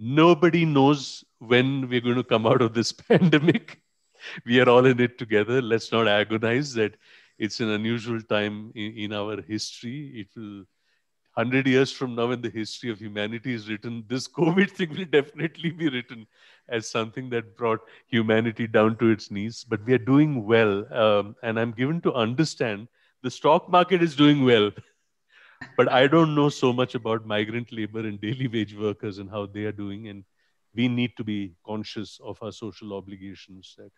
nobody knows when we're going to come out of this *laughs* pandemic. we are all in it together. Let's not agonize that it's an unusual time in, in our history. It will, 100 years from now, when the history of humanity is written, this *laughs* COVID thing will definitely be written as something that brought humanity down to its knees. But we are doing well. Um, and I'm given to understand the stock market is doing well. *laughs* but I don't know so much about migrant labor and daily wage workers and how they are doing. And we need to be conscious of our social obligations that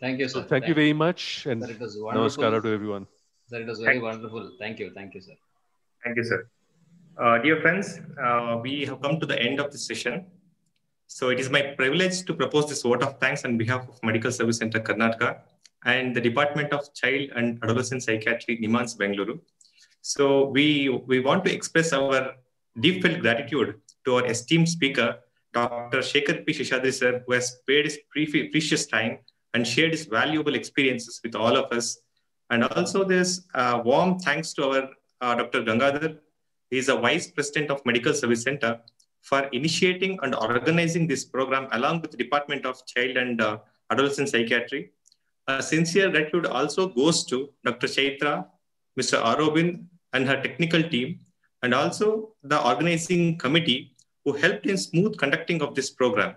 Thank you, sir. Thank, thank you very much. And sir, it was wonderful. namaskara to everyone. Sir, it was very thank wonderful. Thank you. Thank you, sir. Thank you, sir. Uh, dear friends, uh, we have come to the end of the session. So it is my privilege to propose this vote of thanks on behalf of Medical Service Center Karnataka and the Department of Child and Adolescent Psychiatry, NIMANS, Bengaluru. So we, we want to express our deep felt gratitude to our esteemed speaker, Dr. Shekhar P. Shishadri, sir, who has paid his precious time and shared his valuable experiences with all of us. And also, this uh, warm thanks to our uh, Dr. Gangadhar. He is a Vice President of Medical Service Center for initiating and organizing this program along with the Department of Child and uh, Adolescent Psychiatry. A sincere gratitude also goes to Dr. Chaitra, Mr. Arobin, and her technical team, and also the organizing committee who helped in smooth conducting of this program.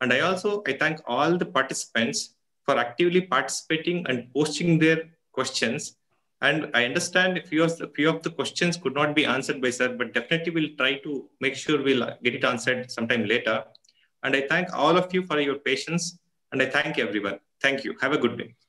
And I also I thank all the participants for actively participating and posting their questions. And I understand a few of the, few of the questions could not be answered by sir, but definitely we'll try to make sure we'll get it answered sometime later. And I thank all of you for your patience. And I thank everyone. Thank you. Have a good day.